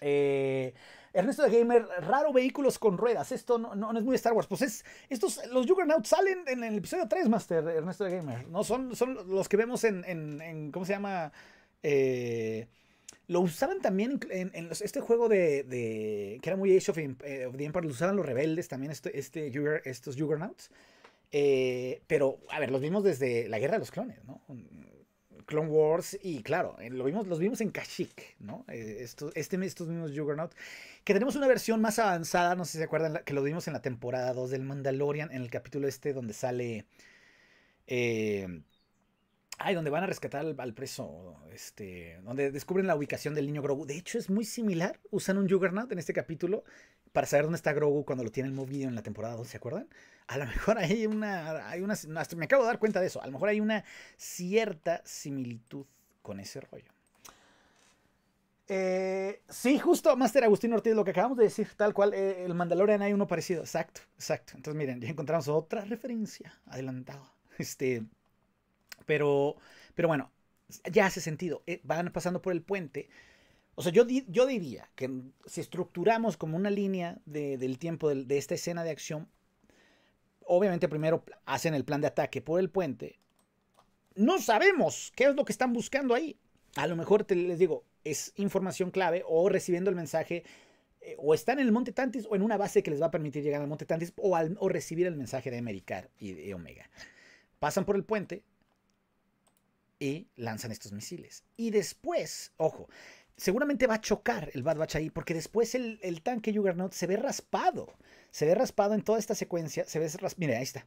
Eh, Ernesto de Gamer, raro vehículos con ruedas. Esto no, es muy Star Wars. Pues es, estos, los Juggernauts salen en, el episodio 3, Master Ernesto de Gamer. No son, son los que vemos en, en ¿cómo se llama? Eh, lo usaban también en, este juego de, que era muy Age eh, of, the Empire, lo usaban los rebeldes también, este, este estos Juggernauts. Eh, pero, a ver, los vimos desde la Guerra de los Clones, ¿no? Clone Wars y claro, eh, lo vimos, los vimos en Kashyyyk, ¿no? Este, estos, mismos Juggernauts. que tenemos una versión más avanzada, no sé si se acuerdan, que lo vimos en la temporada 2 del Mandalorian, en el capítulo este donde sale... Ay, donde van a rescatar al, preso, este, donde descubren la ubicación del niño Grogu. De hecho, es muy similar. Usan un Juggernaut en este capítulo para saber dónde está Grogu cuando lo tiene el en la temporada 2, ¿se acuerdan? A lo mejor hay una, hay una, me acabo de dar cuenta de eso. A lo mejor hay una cierta similitud con ese rollo. Eh, sí, justo, Master Agustín Ortiz, lo que acabamos de decir, tal cual, eh, el Mandalorian hay uno parecido, exacto, exacto. Entonces, miren, ya encontramos otra referencia adelantada. Este, pero, pero bueno, ya hace sentido. Eh, van pasando por el puente. O sea, yo, yo diría que si estructuramos como una línea del tiempo de, esta escena de acción, obviamente primero hacen el plan de ataque por el puente. No sabemos qué es lo que están buscando ahí. A lo mejor te, les digo, es información clave o recibiendo el mensaje eh, o están en el Monte Tantis o en una base que les va a permitir llegar al Monte Tantis o, o recibir el mensaje de Americar y de Omega. Pasan por el puente, y lanzan estos misiles. Y después, ojo, seguramente va a chocar el Bad Batch ahí, porque después el, tanque Juggernaut se ve raspado. Se ve raspado en toda esta secuencia. Se ve raspado. Mire, ahí está.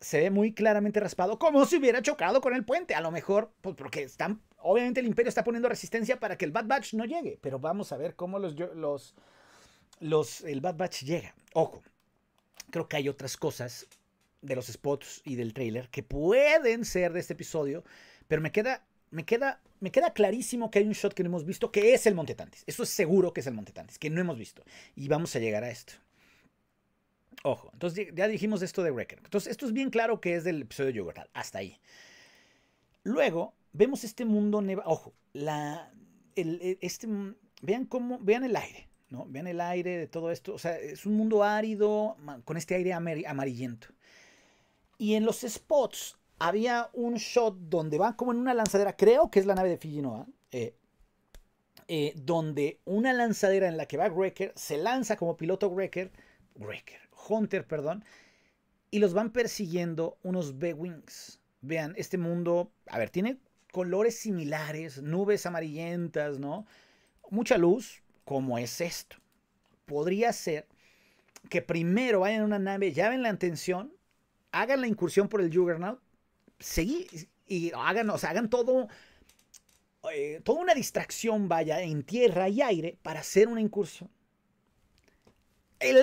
Se ve muy claramente raspado, como si hubiera chocado con el puente. A lo mejor, pues, porque están. Obviamente el Imperio está poniendo resistencia para que el Bad Batch no llegue. Pero vamos a ver cómo los. los, los el Bad Batch llega. Ojo. Creo que hay otras cosas de los spots y del trailer que pueden ser de este episodio, pero me queda, me queda, me queda clarísimo que hay un shot que no hemos visto que es el Monte Tantis. Eso es seguro que es el Monte Tantis, que no hemos visto. Y vamos a llegar a esto. Ojo, entonces ya dijimos esto de Wrecker. Entonces, esto es bien claro que es del episodio de Yogurtal, hasta ahí. Luego, vemos este mundo neva. Ojo, la, e, este, vean cómo, vean el aire, ¿no? Vean el aire de todo esto. O sea, es un mundo árido, con este aire amarillento. Y en los spots había un shot donde van como en una lanzadera, creo que es la nave de Fijinoa, eh, eh, donde una lanzadera en la que va Wrecker se lanza como piloto Wrecker, Wrecker, Hunter, perdón, y los van persiguiendo unos B-Wings. Vean, este mundo, a ver, tiene colores similares, nubes amarillentas, ¿no? Mucha luz, como es esto. Podría ser que primero vayan a una nave, llamen la atención hagan la incursión por el Juggernaut, seguí y hagan, o sea, hagan todo, eh, toda una distracción, vaya, en tierra y aire para hacer una incursión.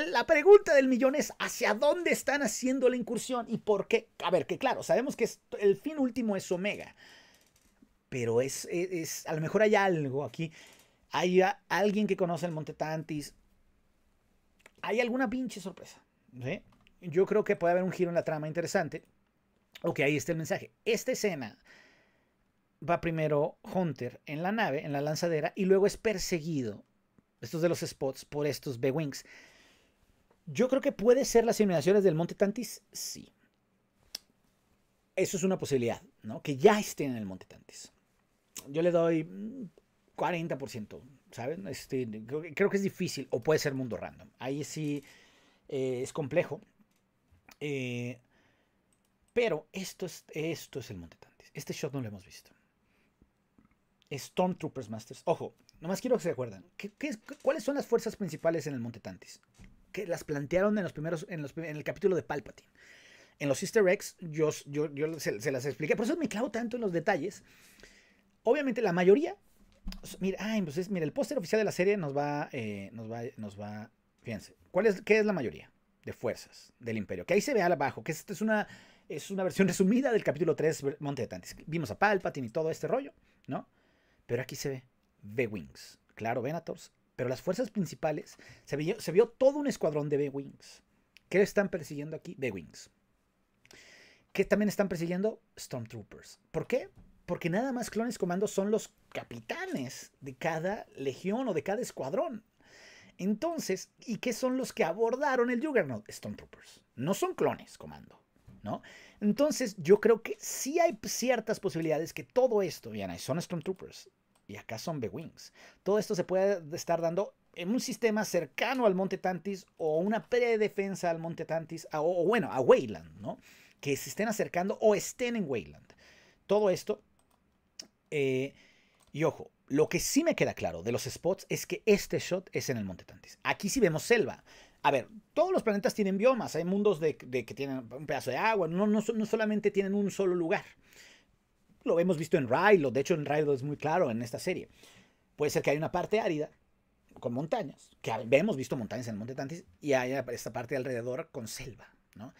la pregunta del millón es, ¿hacia dónde están haciendo la incursión y por qué? A ver, que claro, sabemos que el fin último es Omega, pero es, es, a lo mejor hay algo aquí, hay alguien que conoce el Monte Tantis, hay alguna pinche sorpresa, ¿sí? yo creo que puede haber un giro en la trama interesante. Ok, ahí está el mensaje. Esta escena va primero Hunter en la nave, en la lanzadera, y luego es perseguido, estos de los spots, por estos B-Wings. Yo creo que puede ser las iluminaciones del Monte Tantis, sí. Eso es una posibilidad, ¿no? Que ya estén en el Monte Tantis. Yo le doy 40%, mm, ¿saben? Este, creo, que es difícil, o puede ser mundo random. Ahí sí eh, es complejo. Eh, pero esto es, esto es el Monte Tantis. Este shot no lo hemos visto. Stormtroopers Masters. Ojo, nomás quiero que se acuerdan. cuáles son las fuerzas principales en el Monte Tantis? Que las plantearon en los primeros, en, el capítulo de Palpatine. En los Sister eggs, yo, se, las expliqué. Por eso me clavo tanto en los detalles. Obviamente, la mayoría. Mira, ay, pues mira el póster oficial de la serie nos va, eh, nos va. Nos va. Fíjense. ¿cuál es, ¿Qué es la mayoría? de fuerzas del imperio, que ahí se ve al abajo, que esta es una, es una versión resumida del capítulo 3, Monte de Tantis. Vimos a Palpatine y todo este rollo, ¿no? Pero aquí se ve B-Wings, claro, Venators, pero las fuerzas principales, se vio, se vio todo un escuadrón de B-Wings. ¿Qué están persiguiendo aquí? B-Wings. ¿Qué también están persiguiendo? Stormtroopers. ¿Por qué? Porque nada más clones comandos son los capitanes de cada legión o de cada escuadrón. Entonces, ¿y qué son los que abordaron el Juggernaut? Stormtroopers. No son clones, comando, ¿no? Entonces, yo creo que sí hay ciertas posibilidades que todo esto, y son Stormtroopers. Y acá son B-Wings. Todo esto se puede estar dando en un sistema cercano al Monte Tantis o una predefensa al Monte Tantis, o bueno, a Wayland, ¿no? Que se estén acercando o estén en Wayland. Todo esto. Eh, y ojo, lo que sí me queda claro de los spots es que este shot es en el Monte Tantis. Aquí sí vemos selva. A ver, todos los planetas tienen biomas, hay mundos de, que tienen un pedazo de agua, no, solamente tienen un solo lugar. Lo hemos visto en lo de hecho en Rilo es muy claro en esta serie. Puede ser que haya una parte árida con montañas, que hemos visto montañas en el Monte Tantis, y haya esta parte alrededor con selva, ¿no?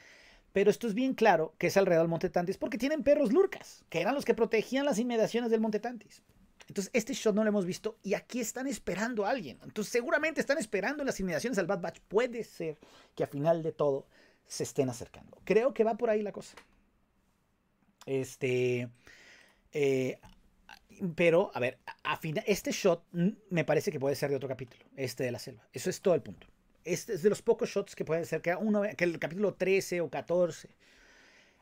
Pero esto es bien claro que es alrededor del Monte Tantis porque tienen perros lurcas, que eran los que protegían las inmediaciones del Monte Tantis. Entonces, este shot no lo hemos visto y aquí están esperando a alguien. Entonces, seguramente están esperando las inmediaciones al Bad Batch. Puede ser que a final de todo se estén acercando. Creo que va por ahí la cosa. Este. Eh, pero, a ver, este shot me parece que puede ser de otro capítulo, este de la selva. Eso es todo el punto. Este es de los pocos shots que puede ser que, uno, que el capítulo 13 o 14.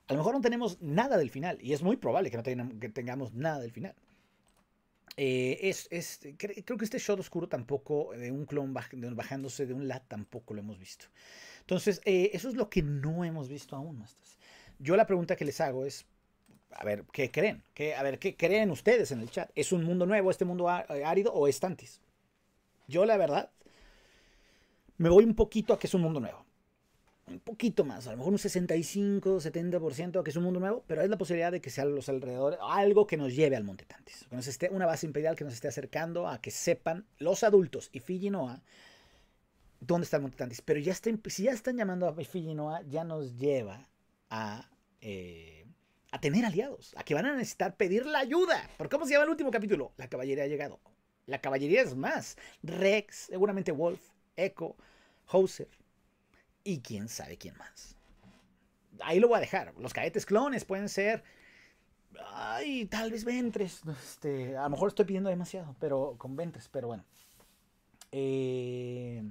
A lo mejor no tenemos nada del final, y es muy probable que no tengamos nada del final. Eh, es, creo que este shot oscuro tampoco, de un clon bajándose de un lat, tampoco lo hemos visto. Entonces, eh, eso es lo que no hemos visto aún, Yo la pregunta que les hago es, a ver, ¿qué creen? ¿Qué, a ver, ¿qué creen ustedes en el chat? ¿Es un mundo nuevo, este mundo eh, árido o tantis? Yo la verdad, me voy un poquito a que es un mundo nuevo un poquito más, a lo mejor un 65, 70%, que es un mundo nuevo, pero hay la posibilidad de que sea los alrededores, algo que nos lleve al Monte Tantis, que nos esté, una base imperial que nos esté acercando a que sepan los adultos y Fiji Noa dónde está el Monte Tantis. Pero si ya están llamando a Fiji Noa, ya nos lleva a, eh, a tener aliados, a que van a necesitar pedir la ayuda. ¿Por cómo se llama el último capítulo? La caballería ha llegado. La caballería es más. Rex, seguramente Wolf, Echo, Hauser y quién sabe quién más. Ahí lo voy a dejar. Los cadetes clones pueden ser. Ay, tal vez Ventres. Este, a lo mejor estoy pidiendo demasiado, pero con Ventres, pero bueno. Eh.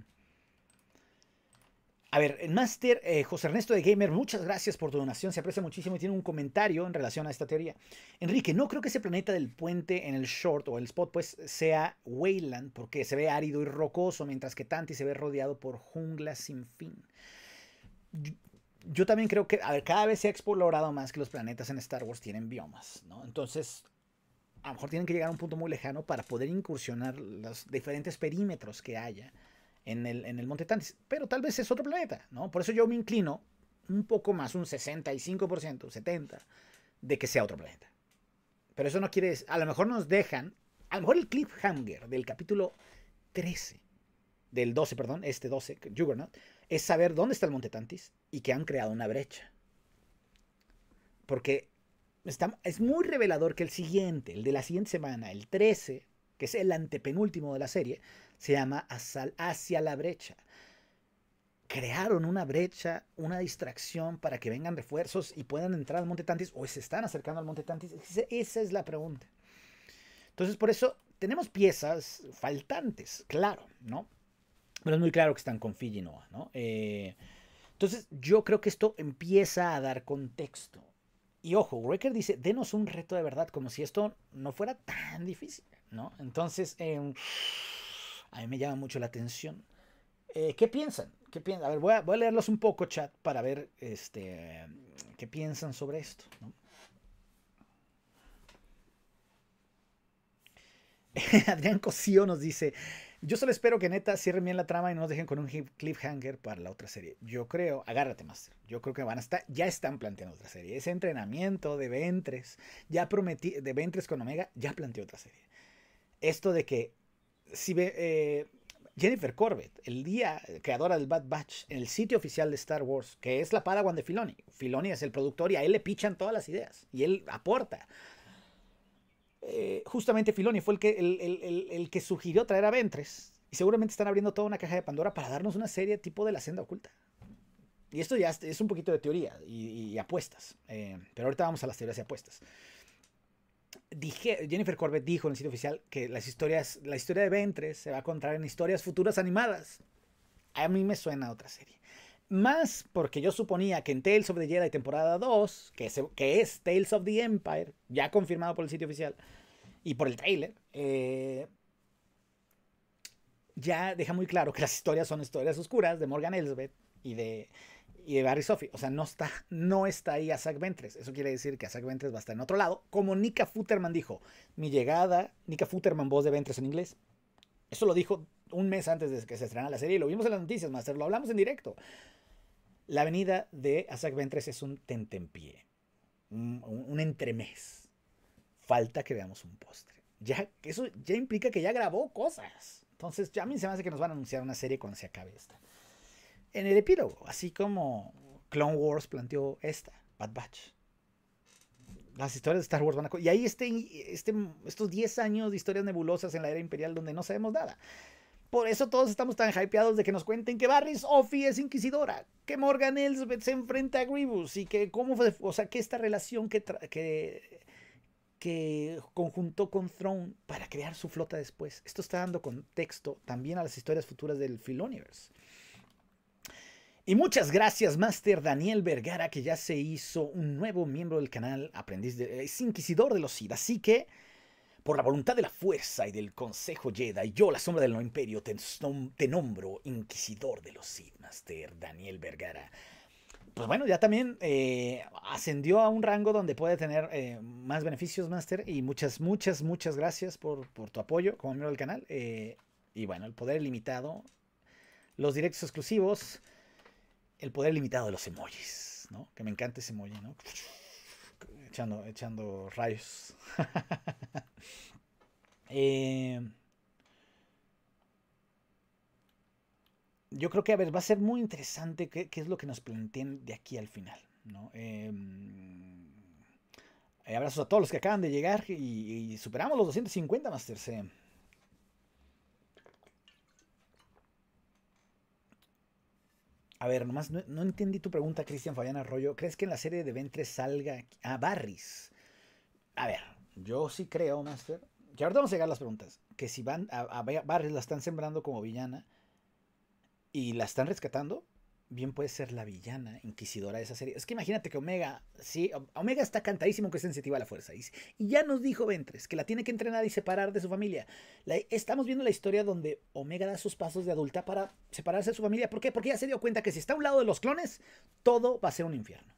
A ver, el Master eh, José Ernesto de Gamer, muchas gracias por tu donación, se aprecia muchísimo y tiene un comentario en relación a esta teoría. Enrique, no creo que ese planeta del puente en el short o el spot pues sea Wayland, porque se ve árido y rocoso, mientras que Tanti se ve rodeado por junglas sin fin. Yo, yo también creo que, a ver, cada vez se ha explorado más que los planetas en Star Wars tienen biomas, ¿no? Entonces, a lo mejor tienen que llegar a un punto muy lejano para poder incursionar los diferentes perímetros que haya en el, en el monte Tantis. Pero tal vez es otro planeta, ¿no? Por eso yo me inclino un poco más, un 65%, 70%, de que sea otro planeta. Pero eso no quiere decir, a lo mejor nos dejan, a lo mejor el cliffhanger del capítulo 13, del 12, perdón, este 12, Juggernaut, es saber dónde está el monte Tantis y que han creado una brecha. Porque está, es muy revelador que el siguiente, el de la siguiente semana, el 13, que es el antepenúltimo de la serie, se llama Hacia la brecha. Crearon una brecha, una distracción para que vengan refuerzos y puedan entrar al Monte Tantis o se están acercando al Monte Tantis. Esa es la pregunta. Entonces, por eso tenemos piezas faltantes, claro, ¿no? Pero es muy claro que están con Fiji ¿no? Eh, entonces, yo creo que esto empieza a dar contexto. Y ojo, Wrecker dice, denos un reto de verdad, como si esto no fuera tan difícil, ¿no? Entonces, eh, a mí me llama mucho la atención. Eh, ¿Qué piensan? ¿Qué piensan? A ver, voy a, leerlos un poco, chat, para ver este, qué piensan sobre esto. Adrián Cosío nos dice, yo solo espero que neta cierren bien la trama y no nos dejen con un cliffhanger para la otra serie. Yo creo, agárrate Master, yo creo que van a estar, ya están planteando otra serie. Ese entrenamiento de Ventres, ya prometí, de Ventres con Omega, ya planteó otra serie. Esto de que si ve, eh, Jennifer Corbett, el día creadora del Bad Batch, en el sitio oficial de Star Wars, que es la Padawan de Filoni. Filoni es el productor y a él le pichan todas las ideas y él aporta. Eh, justamente Filoni fue el que, el, que sugirió traer a Ventres y seguramente están abriendo toda una caja de Pandora para darnos una serie tipo de la senda oculta. Y esto ya es un poquito de teoría y, apuestas, eh, pero ahorita vamos a las teorías y apuestas. Jennifer Corbett dijo en el sitio oficial que las historias, la historia de Ventres se va a encontrar en historias futuras animadas. A mí me suena a otra serie. Más porque yo suponía que en Tales of the Jedi temporada 2, que es, que es Tales of the Empire, ya confirmado por el sitio oficial y por el trailer, eh, ya deja muy claro que las historias son historias oscuras de Morgan Elsbeth y de y de Barry Sophie. O sea, no está, no está ahí a Zach Ventres. Eso quiere decir que azak Zach Ventres va a estar en otro lado. Como Nika Futterman dijo, mi llegada, Nika Futterman, voz de Ventres en inglés. Eso lo dijo un mes antes de que se estrenara la serie y lo vimos en las noticias, Master, lo hablamos en directo. La venida de Azak Ventres es un tentempié, un, un, entremés. Falta que veamos un postre. Ya, eso ya implica que ya grabó cosas. Entonces, ya a mí se me hace que nos van a anunciar una serie cuando se acabe esta en el epílogo, así como Clone Wars planteó esta, Bad Batch. Las historias de Star Wars van a... Y ahí este, este estos 10 años de historias nebulosas en la era imperial donde no sabemos nada. Por eso todos estamos tan hypeados de que nos cuenten que Barris Offee es inquisidora, que Morgan Elsbeth se enfrenta a Grievous y que cómo fue, o sea, que esta relación que, que, conjuntó con Throne para crear su flota después. Esto está dando contexto también a las historias futuras del universe. Y muchas gracias, Master Daniel Vergara, que ya se hizo un nuevo miembro del canal, aprendiz de, es inquisidor de los Sith, Así que, por la voluntad de la fuerza y del Consejo Jedi, yo, la sombra del no imperio, te, nombro inquisidor de los Sith, Master Daniel Vergara. Pues bueno, ya también eh, ascendió a un rango donde puede tener eh, más beneficios, Master. Y muchas, muchas, muchas gracias por, tu apoyo como miembro del canal. Eh, y bueno, el poder limitado, los directos exclusivos el poder limitado de los emojis, ¿no? Que me encanta ese emoji, ¿no? Echando, echando rayos. Eh, yo creo que, a ver, va a ser muy interesante qué, es lo que nos planteen de aquí al final, ¿no? Em, eh, abrazos a todos los que acaban de llegar y, superamos los 250 Master A ver, nomás no, entendí tu pregunta, Cristian Fabián Arroyo. ¿Crees que en la serie de Ventres salga a ah, Barris? A ver, yo sí creo, Master. Que ahorita vamos a llegar a las preguntas. Que si van a, a Barris la están sembrando como villana y la están rescatando, bien puede ser la villana inquisidora de esa serie. Es que imagínate que Omega, sí, Omega está cantadísimo que es sensitiva a la fuerza. Y, ya nos dijo Ventres que la tiene que entrenar y separar de su familia. estamos viendo la historia donde Omega da sus pasos de adulta para separarse de su familia. ¿Por qué? Porque ya se dio cuenta que si está a un lado de los clones, todo va a ser un infierno.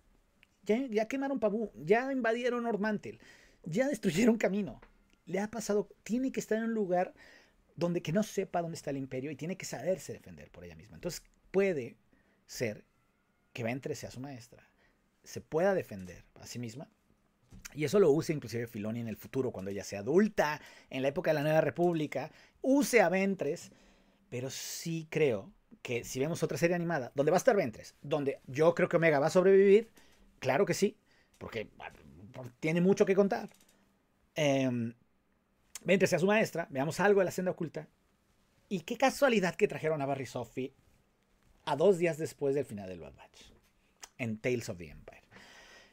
Ya, quemaron Pabú, ya invadieron Ormantel, ya destruyeron Camino. Le ha pasado, tiene que estar en un lugar donde que no sepa dónde está el imperio y tiene que saberse defender por ella misma. Entonces puede ser que Ventre sea su maestra, se pueda defender a sí misma. Y eso lo usa inclusive Filoni en el futuro, cuando ella sea adulta, en la época de la Nueva República, use a Ventres, pero sí creo que si vemos otra serie animada, donde va a estar Ventres, donde yo creo que Omega va a sobrevivir, claro que sí, porque ah, tiene mucho que contar. Eh, Ventres sea su maestra, veamos algo de la senda oculta. Y qué casualidad que trajeron a Barry Sophie a dos días después del final del Bad Batch, en Tales of the Empire.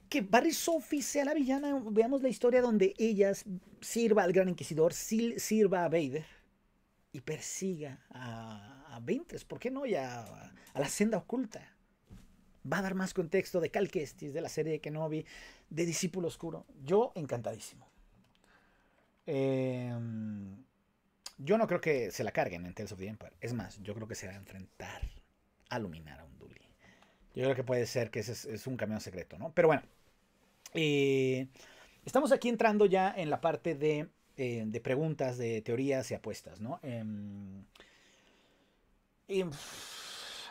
Que Barry Sophie sea la villana, veamos la historia donde ella sirva al Gran Inquisidor, sirva a Vader y persiga a, a ¿por qué no? ya a, la senda oculta va a dar más contexto de Cal Kestis, de la serie de Kenobi, de Discípulo Oscuro. Yo encantadísimo. Em, yo no creo que se la carguen en Tales of the Empire. Es más, yo creo que se va a enfrentar aluminar a un Duli. Yo creo que puede ser que ese es, un camión secreto, ¿no? Pero bueno. Eh, estamos aquí entrando ya en la parte de, eh, preguntas, de teorías y apuestas, ¿no? Em,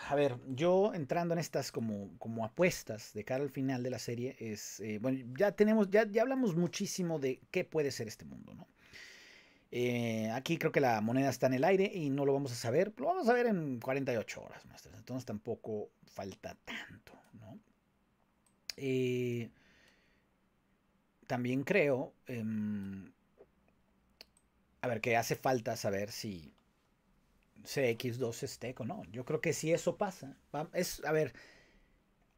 a ver, yo entrando en estas como, como apuestas de cara al final de la serie, es. Eh, bueno, ya tenemos, ya, ya hablamos muchísimo de qué puede ser este mundo, ¿no? Eh, aquí creo que la moneda está en el aire y no lo vamos a saber. Lo vamos a ver en 48 horas, maestros. Entonces tampoco falta tanto, eh, también creo... Em, a ver, que hace falta saber si CX2 es o no. Yo creo que si eso pasa... es, a ver,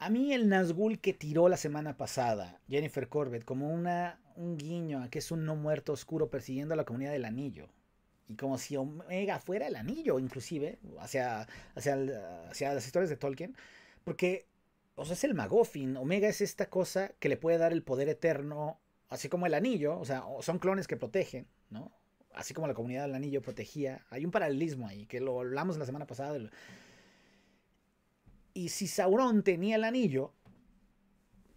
a mí el Nazgûl que tiró la semana pasada, Jennifer Corbett, como una, un guiño a que es un no muerto oscuro persiguiendo a la comunidad del anillo. Y como si Omega fuera el anillo, inclusive, hacia, hacia, las historias de Tolkien. Porque, o es el Magoffin. Omega es esta cosa que le puede dar el poder eterno, así como el anillo. O sea, son clones que protegen, ¿no? Así como la comunidad del anillo protegía. Hay un paralelismo ahí, que lo hablamos la semana pasada. De y si Sauron tenía el anillo,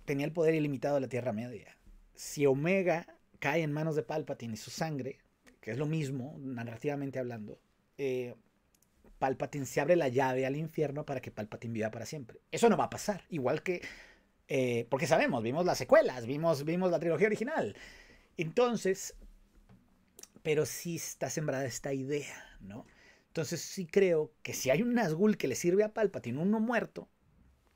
tenía el poder ilimitado de la Tierra Media. Si Omega cae en manos de Palpatine y su sangre, que es lo mismo narrativamente hablando, eh, Palpatine se abre la llave al infierno para que Palpatine viva para siempre. Eso no va a pasar, igual que... Eh, porque sabemos, vimos las secuelas, vimos, vimos la trilogía original. Entonces, pero sí está sembrada esta idea, ¿no? Entonces sí creo que si hay un Nazgul que le sirve a Palpatine, uno muerto,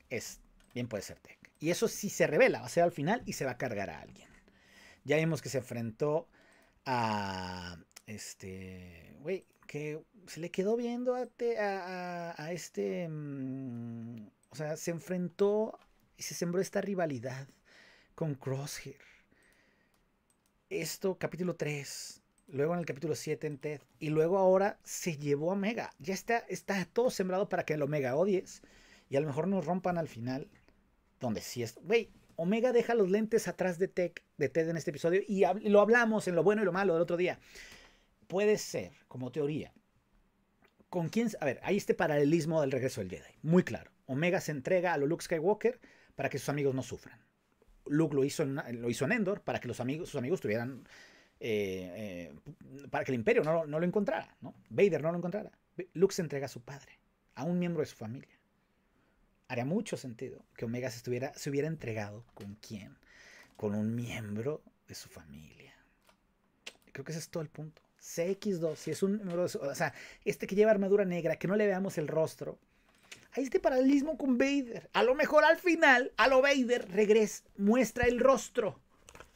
es bien puede ser Tech. Y eso sí se revela, va a ser al final y se va a cargar a alguien. Ya vimos que se enfrentó a este, güey, que se le quedó viendo a, a, este, mm, o sea, se enfrentó y se sembró esta rivalidad con Crosshair. Esto, capítulo 3, luego en el capítulo 7 en Ted, y luego ahora se llevó a Omega. Ya está, está todo sembrado para que el Omega odies, y a lo mejor nos rompan al final, donde si es... Güey, Omega deja los lentes atrás de, Tech, de Ted en este episodio, y lo hablamos en lo bueno y lo malo del otro día. Puede ser, como teoría, con quién... A ver, hay este paralelismo del regreso del Jedi, muy claro. Omega se entrega a lo Luke Skywalker para que sus amigos no sufran. Luke lo hizo en, lo hizo en Endor para que los amigos, sus amigos tuvieran eh, eh, para que el imperio no, lo encontrara, ¿no? Vader no lo encontrara. Luke se entrega a su padre, a un miembro de su familia. Haría mucho sentido que Omega se, estuviera, se hubiera entregado con quién, con un miembro de su familia. Creo que ese es todo el punto. CX2, si es un miembro de su, O sea, este que lleva armadura negra, que no le veamos el rostro. Hay este paralelismo con Vader. A lo mejor al final, a lo Vader, regresa, muestra el rostro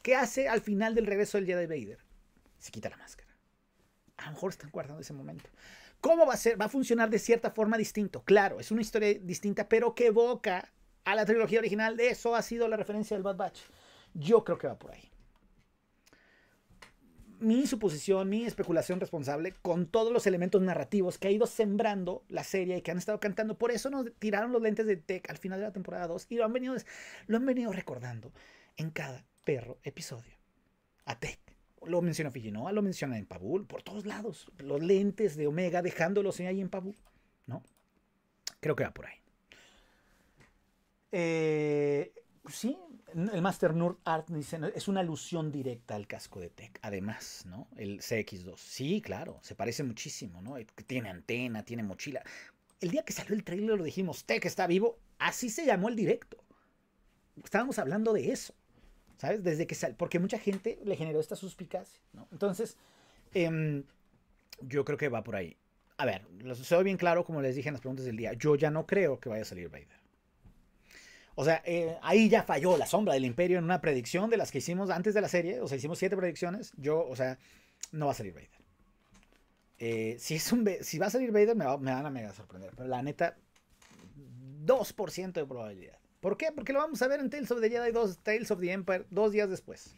¿Qué hace al final del regreso del Jedi Vader? Se quita la máscara. A lo mejor están guardando ese momento. ¿Cómo va a ser? Va a funcionar de cierta forma distinto. Claro, es una historia distinta, pero que evoca a la trilogía original. Eso ha sido la referencia del Bad Batch. Yo creo que va por ahí. Mi suposición, mi especulación responsable con todos los elementos narrativos que ha ido sembrando la serie y que han estado cantando. Por eso nos tiraron los lentes de Tech al final de la temporada 2 y lo han venido, lo han venido recordando en cada perro episodio. Tech, Lo menciona Fijinoa, lo menciona en Pabul, por todos lados. Los lentes de Omega dejándolos ahí en Pabul, ¿no? Creo que va por ahí. Eh, sí, el Master Nord Art es una alusión directa al casco de Tech, además, ¿no? El CX2. Sí, claro, se parece muchísimo, ¿no? Eh, tiene antena, tiene mochila. El día que salió el trailer lo dijimos, Tech está vivo, así se llamó el directo. Estábamos hablando de eso. ¿sabes? Desde que sale, porque mucha gente le generó esta suspicacia, ¿no? Entonces, em, yo creo que va por ahí. A ver, lo soy bien claro, como les dije en las preguntas del día, yo ya no creo que vaya a salir Vader. O sea, eh, ahí ya falló la sombra del imperio en una predicción de las que hicimos antes de la serie. O sea, hicimos siete predicciones. Yo, o sea, no va a salir Vader. Eh, si, es un, si va a salir Vader, me, me van a mega sorprender. Pero la neta, 2% de probabilidad. ¿Por qué? Porque lo vamos a ver en Tales of the Jedi 2, Tales of the Empire, dos días después.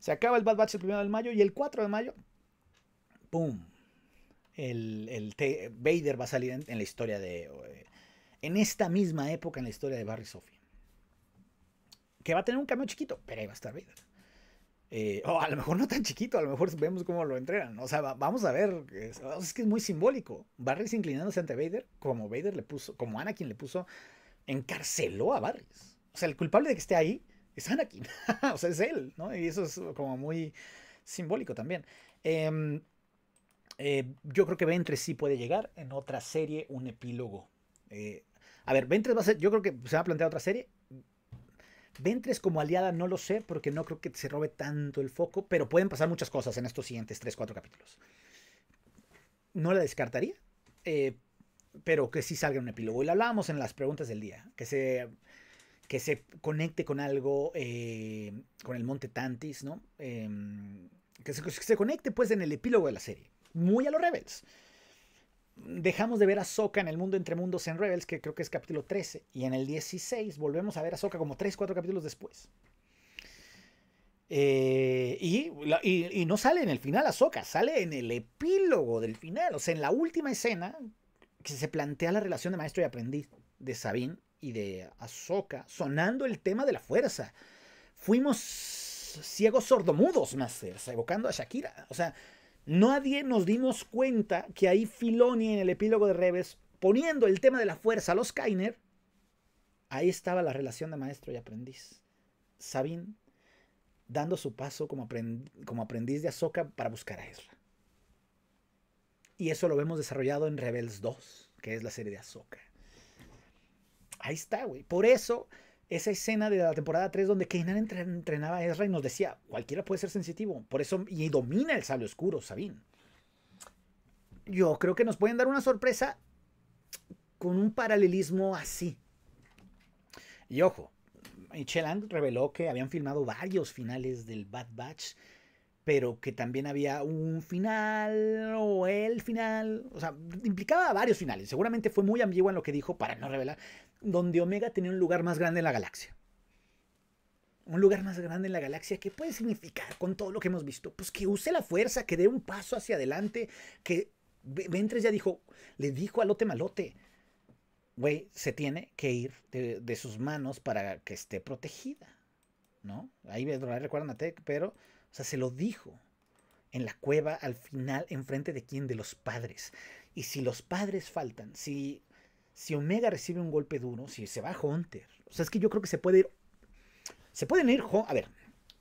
Se acaba el Bad Batch el 1 de mayo y el 4 de mayo, ¡pum! El, Vader va a salir en, la historia de... Eh, en esta misma época en la historia de Barry Sophie. Que va a tener un camión chiquito, pero ahí va a estar Vader. Eh, o a lo mejor no tan chiquito, a lo mejor vemos cómo lo entrenan. O sea, vamos a ver. Es, que es muy simbólico. Barry inclinándose ante Vader, como Vader le puso, como Anakin le puso encarceló a Barris. O sea, el culpable de que esté ahí es Anakin. o sea, es él, ¿no? Y eso es como muy simbólico también. Em, eh, yo creo que Ventres sí puede llegar en otra serie, un epílogo. Eh, a ver, Ventres va a ser, yo creo que se va a plantear otra serie. Ventres como aliada no lo sé porque no creo que se robe tanto el foco, pero pueden pasar muchas cosas en estos siguientes 3, 4 capítulos. No la descartaría, eh, pero que sí salga un epílogo. Y lo hablábamos en las preguntas del día, que se, que se conecte con algo, eh, con el Monte Tantis, ¿no? Em, que, se, conecte pues en el epílogo de la serie, muy a los Rebels. Dejamos de ver a Soka en el mundo entre mundos en Rebels, que creo que es capítulo 13, y en el 16 volvemos a ver a Soka como 3, 4 capítulos después. Eh, y, no sale en el final a Soka, sale en el epílogo del final, o sea, en la última escena que se plantea la relación de maestro y aprendiz de sabín y de Ahsoka, sonando el tema de la fuerza. Fuimos ciegos sordomudos, Masters, evocando a Shakira. O sea, nadie nos dimos cuenta que ahí Filoni en el epílogo de Reves, poniendo el tema de la fuerza a los Kainer, ahí estaba la relación de maestro y aprendiz. sabín dando su paso como, aprendiz de Ahsoka para buscar a Ezra. Y eso lo vemos desarrollado en Rebels 2, que es la serie de Ahsoka. Ahí está, güey. Por eso, esa escena de la temporada 3 donde Kanan entrenaba a Ezra y nos decía, cualquiera puede ser sensitivo. Por eso, y domina el sable oscuro, Sabine. Yo creo que nos pueden dar una sorpresa con un paralelismo así. Y ojo, Michelangelo reveló que habían filmado varios finales del Bad Batch pero que también había un final o el final, o sea, implicaba varios finales, seguramente fue muy ambiguo en lo que dijo para no revelar, donde Omega tenía un lugar más grande en la galaxia. Un lugar más grande en la galaxia ¿Qué puede significar con todo lo que hemos visto, pues que use la fuerza, que dé un paso hacia adelante, que Ventres ya dijo, le dijo a Lote Malote, güey, se tiene que ir de, sus manos para que esté protegida, ¿no? Ahí recuerdan a pero o sea, se lo dijo en la cueva al final, enfrente de quién, de los padres. Y si los padres faltan, si, si Omega recibe un golpe duro, si se va Hunter, o sea, es que yo creo que se puede ir, se pueden ir, a ver,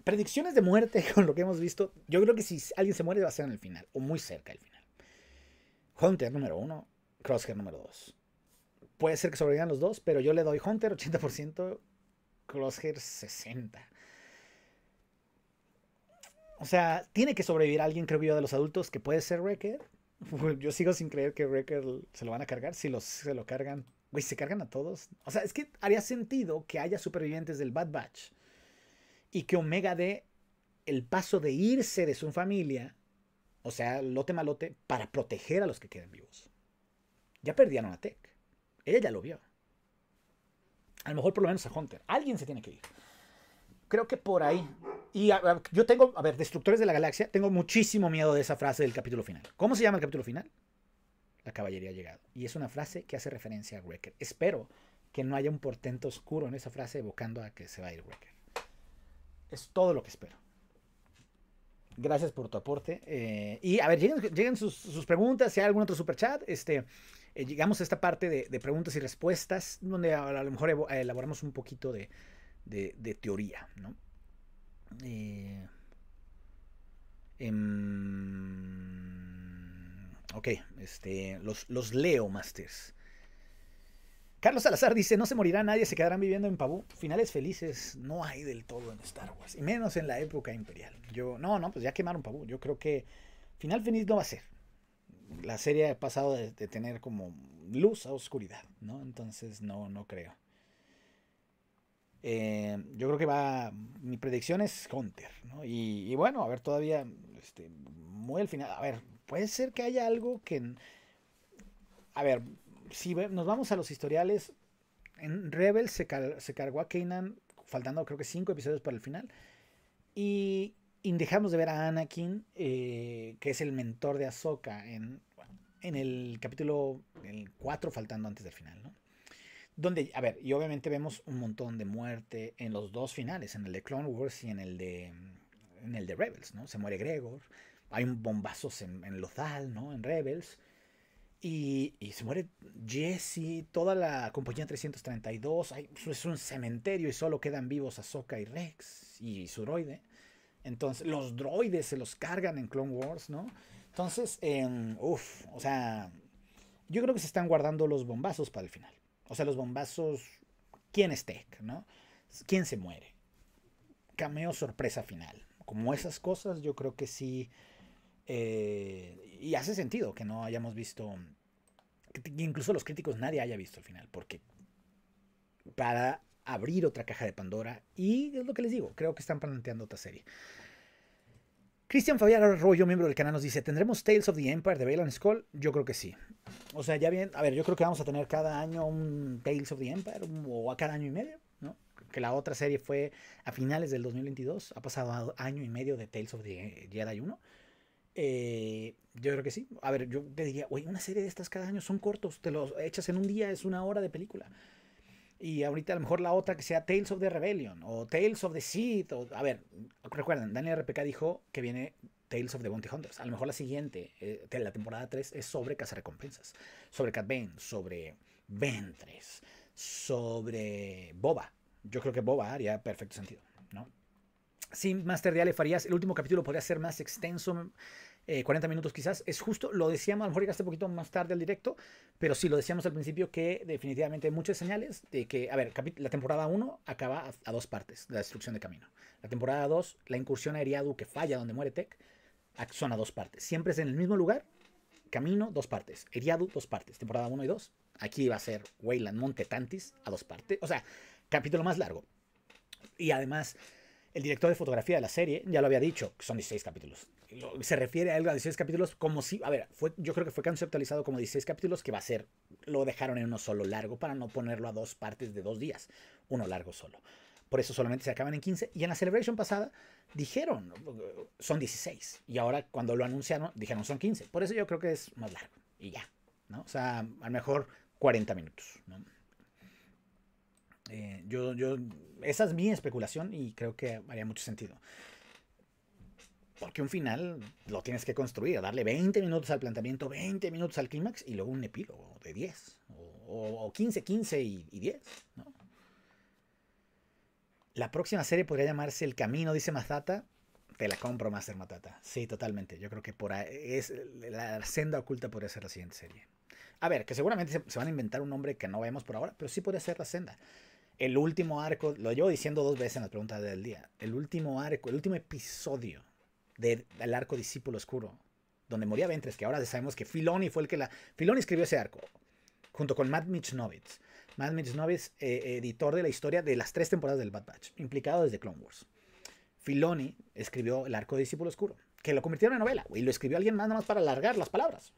predicciones de muerte con lo que hemos visto, yo creo que si alguien se muere va a ser en el final, o muy cerca del final. Hunter número uno, Crosshair número dos. Puede ser que sobrevivan los dos, pero yo le doy Hunter 80%, Crosshair 60%. O sea, tiene que sobrevivir alguien, creo yo, de los adultos, que puede ser Wrecker. Yo sigo sin creer que Wrecker se lo van a cargar. Si los, se lo cargan, güey, se cargan a todos. O sea, es que haría sentido que haya supervivientes del Bad Batch y que Omega dé el paso de irse de su familia, o sea, lote malote, para proteger a los que quedan vivos. Ya perdieron a Tech. Ella ya lo vio. A lo mejor por lo menos a Hunter. Alguien se tiene que ir. Creo que por ahí y yo tengo, a ver, Destructores de la Galaxia, tengo muchísimo miedo de esa frase del capítulo final. ¿Cómo se llama el capítulo final? La caballería ha llegado. Y es una frase que hace referencia a Wrecker. Espero que no haya un portento oscuro en esa frase evocando a que se va a ir Wrecker. Es todo lo que espero. Gracias por tu aporte. Eh, y a ver, lleguen, sus, preguntas, si hay algún otro superchat. Este, eh, llegamos a esta parte de, preguntas y respuestas, donde a, lo mejor eh, elaboramos un poquito de, de teoría, ¿no? Eh, em, ok, este, los, los leo, Masters. Carlos Salazar dice, no se morirá nadie, se quedarán viviendo en Pabú. Finales felices no hay del todo en Star Wars, y menos en la época imperial. Yo, no, no, pues ya quemaron Pabú. Yo creo que final feliz no va a ser. La serie ha pasado de, de tener como luz a oscuridad, ¿no? Entonces no, no creo. Eh, yo creo que va. Mi predicción es Hunter, ¿no? Y, bueno, a ver, todavía. Este, muy al final. A ver, puede ser que haya algo que. A ver, si nos vamos a los historiales. En Rebel se, cargó a Kanan, faltando creo que cinco episodios para el final. Y, dejamos de ver a Anakin, eh, que es el mentor de Ahsoka, en, el capítulo 4, faltando antes del final, ¿no? Donde, a ver, y obviamente vemos un montón de muerte en los dos finales, en el de Clone Wars y en el de, el de Rebels, ¿no? Se muere Gregor, hay un bombazos en, en Lothal, ¿no? En Rebels. Y, se muere Jesse, toda la compañía 332, es un cementerio y solo quedan vivos Ahsoka y Rex y su droide. Entonces, los droides se los cargan en Clone Wars, ¿no? Entonces, em, uff, o sea, yo creo que se están guardando los bombazos para el final. O sea, los bombazos, ¿quién es Tech? ¿no? ¿Quién se muere? Cameo sorpresa final. Como esas cosas, yo creo que sí. Eh, y hace sentido que no hayamos visto. Que incluso los críticos nadie haya visto el final. Porque para abrir otra caja de Pandora. Y es lo que les digo, creo que están planteando otra serie. Cristian Fabián Arroyo, miembro del canal, nos dice, ¿tendremos Tales of the Empire de Bailon Skull? Yo creo que sí. O sea, ya bien, a ver, yo creo que vamos a tener cada año un Tales of the Empire, o a cada año y medio, ¿no? Que la otra serie fue a finales del 2022, ha pasado año y medio de Tales of the Jedi 1. Eh, yo creo que sí. A ver, yo te diría, oye, una serie de estas cada año son cortos, te los echas en un día, es una hora de película. Y ahorita a lo mejor la otra que sea Tales of the Rebellion o Tales of the Seed. O, a ver, recuerden, Daniel RPK dijo que viene Tales of the Bounty Hunters. A lo mejor la siguiente, eh, la temporada 3, es sobre recompensas Sobre Cat sobre Ventres, sobre Boba. Yo creo que Boba haría perfecto sentido, ¿no? Sin Master Diale Farías, el último capítulo podría ser más extenso 40 eh, minutos quizás, es justo, lo decíamos, a lo mejor llegaste un poquito más tarde al directo, pero sí lo decíamos al principio que definitivamente hay muchas señales de que, a ver, la temporada 1 acaba a, dos partes, la destrucción de camino. La temporada 2, la incursión a Eriadu que falla donde muere Tech, son a dos partes. Siempre es en el mismo lugar, camino, dos partes. Eriadu, dos partes. Temporada 1 y 2. Aquí va a ser Wayland monte tantis a dos partes. O sea, capítulo más largo. Y además, el director de fotografía de la serie ya lo había dicho, son 16 capítulos se refiere a algo a 16 capítulos como si, a ver, fue, yo creo que fue conceptualizado como 16 capítulos que va a ser, lo dejaron en uno solo largo para no ponerlo a dos partes de dos días, uno largo solo. Por eso solamente se acaban en 15. Y en la celebration pasada dijeron, son 16. Y ahora cuando lo anunciaron, dijeron son 15. Por eso yo creo que es más largo. Y ya. ¿no? O sea, a lo mejor 40 minutos. ¿no? Eh, yo, yo, esa es mi especulación y creo que haría mucho sentido. Porque un final lo tienes que construir, darle 20 minutos al planteamiento, 20 minutos al clímax y luego un epílogo de 10. O, 15, 15 y, 10. La próxima serie podría llamarse El Camino, dice Matata. Te la compro, Master Matata. Sí, totalmente. Yo creo que por es la senda oculta podría ser la siguiente serie. A ver, que seguramente se, van a inventar un nombre que no vemos por ahora, pero sí podría ser la senda el último arco, lo llevo diciendo dos veces en las preguntas del día, el último arco, el último episodio del arco Discípulo Oscuro, donde moría Ventres, que ahora sabemos que Filoni fue el que la... Filoni escribió ese arco, junto con Matt Mitchnovitz, Matt Mitchnovitz eh, editor de la historia de las tres temporadas del Bad Batch, implicado desde Clone Wars. Filoni escribió El Arco Discípulo Oscuro, que lo convirtieron en novela, y lo escribió alguien más, nada más para alargar las palabras.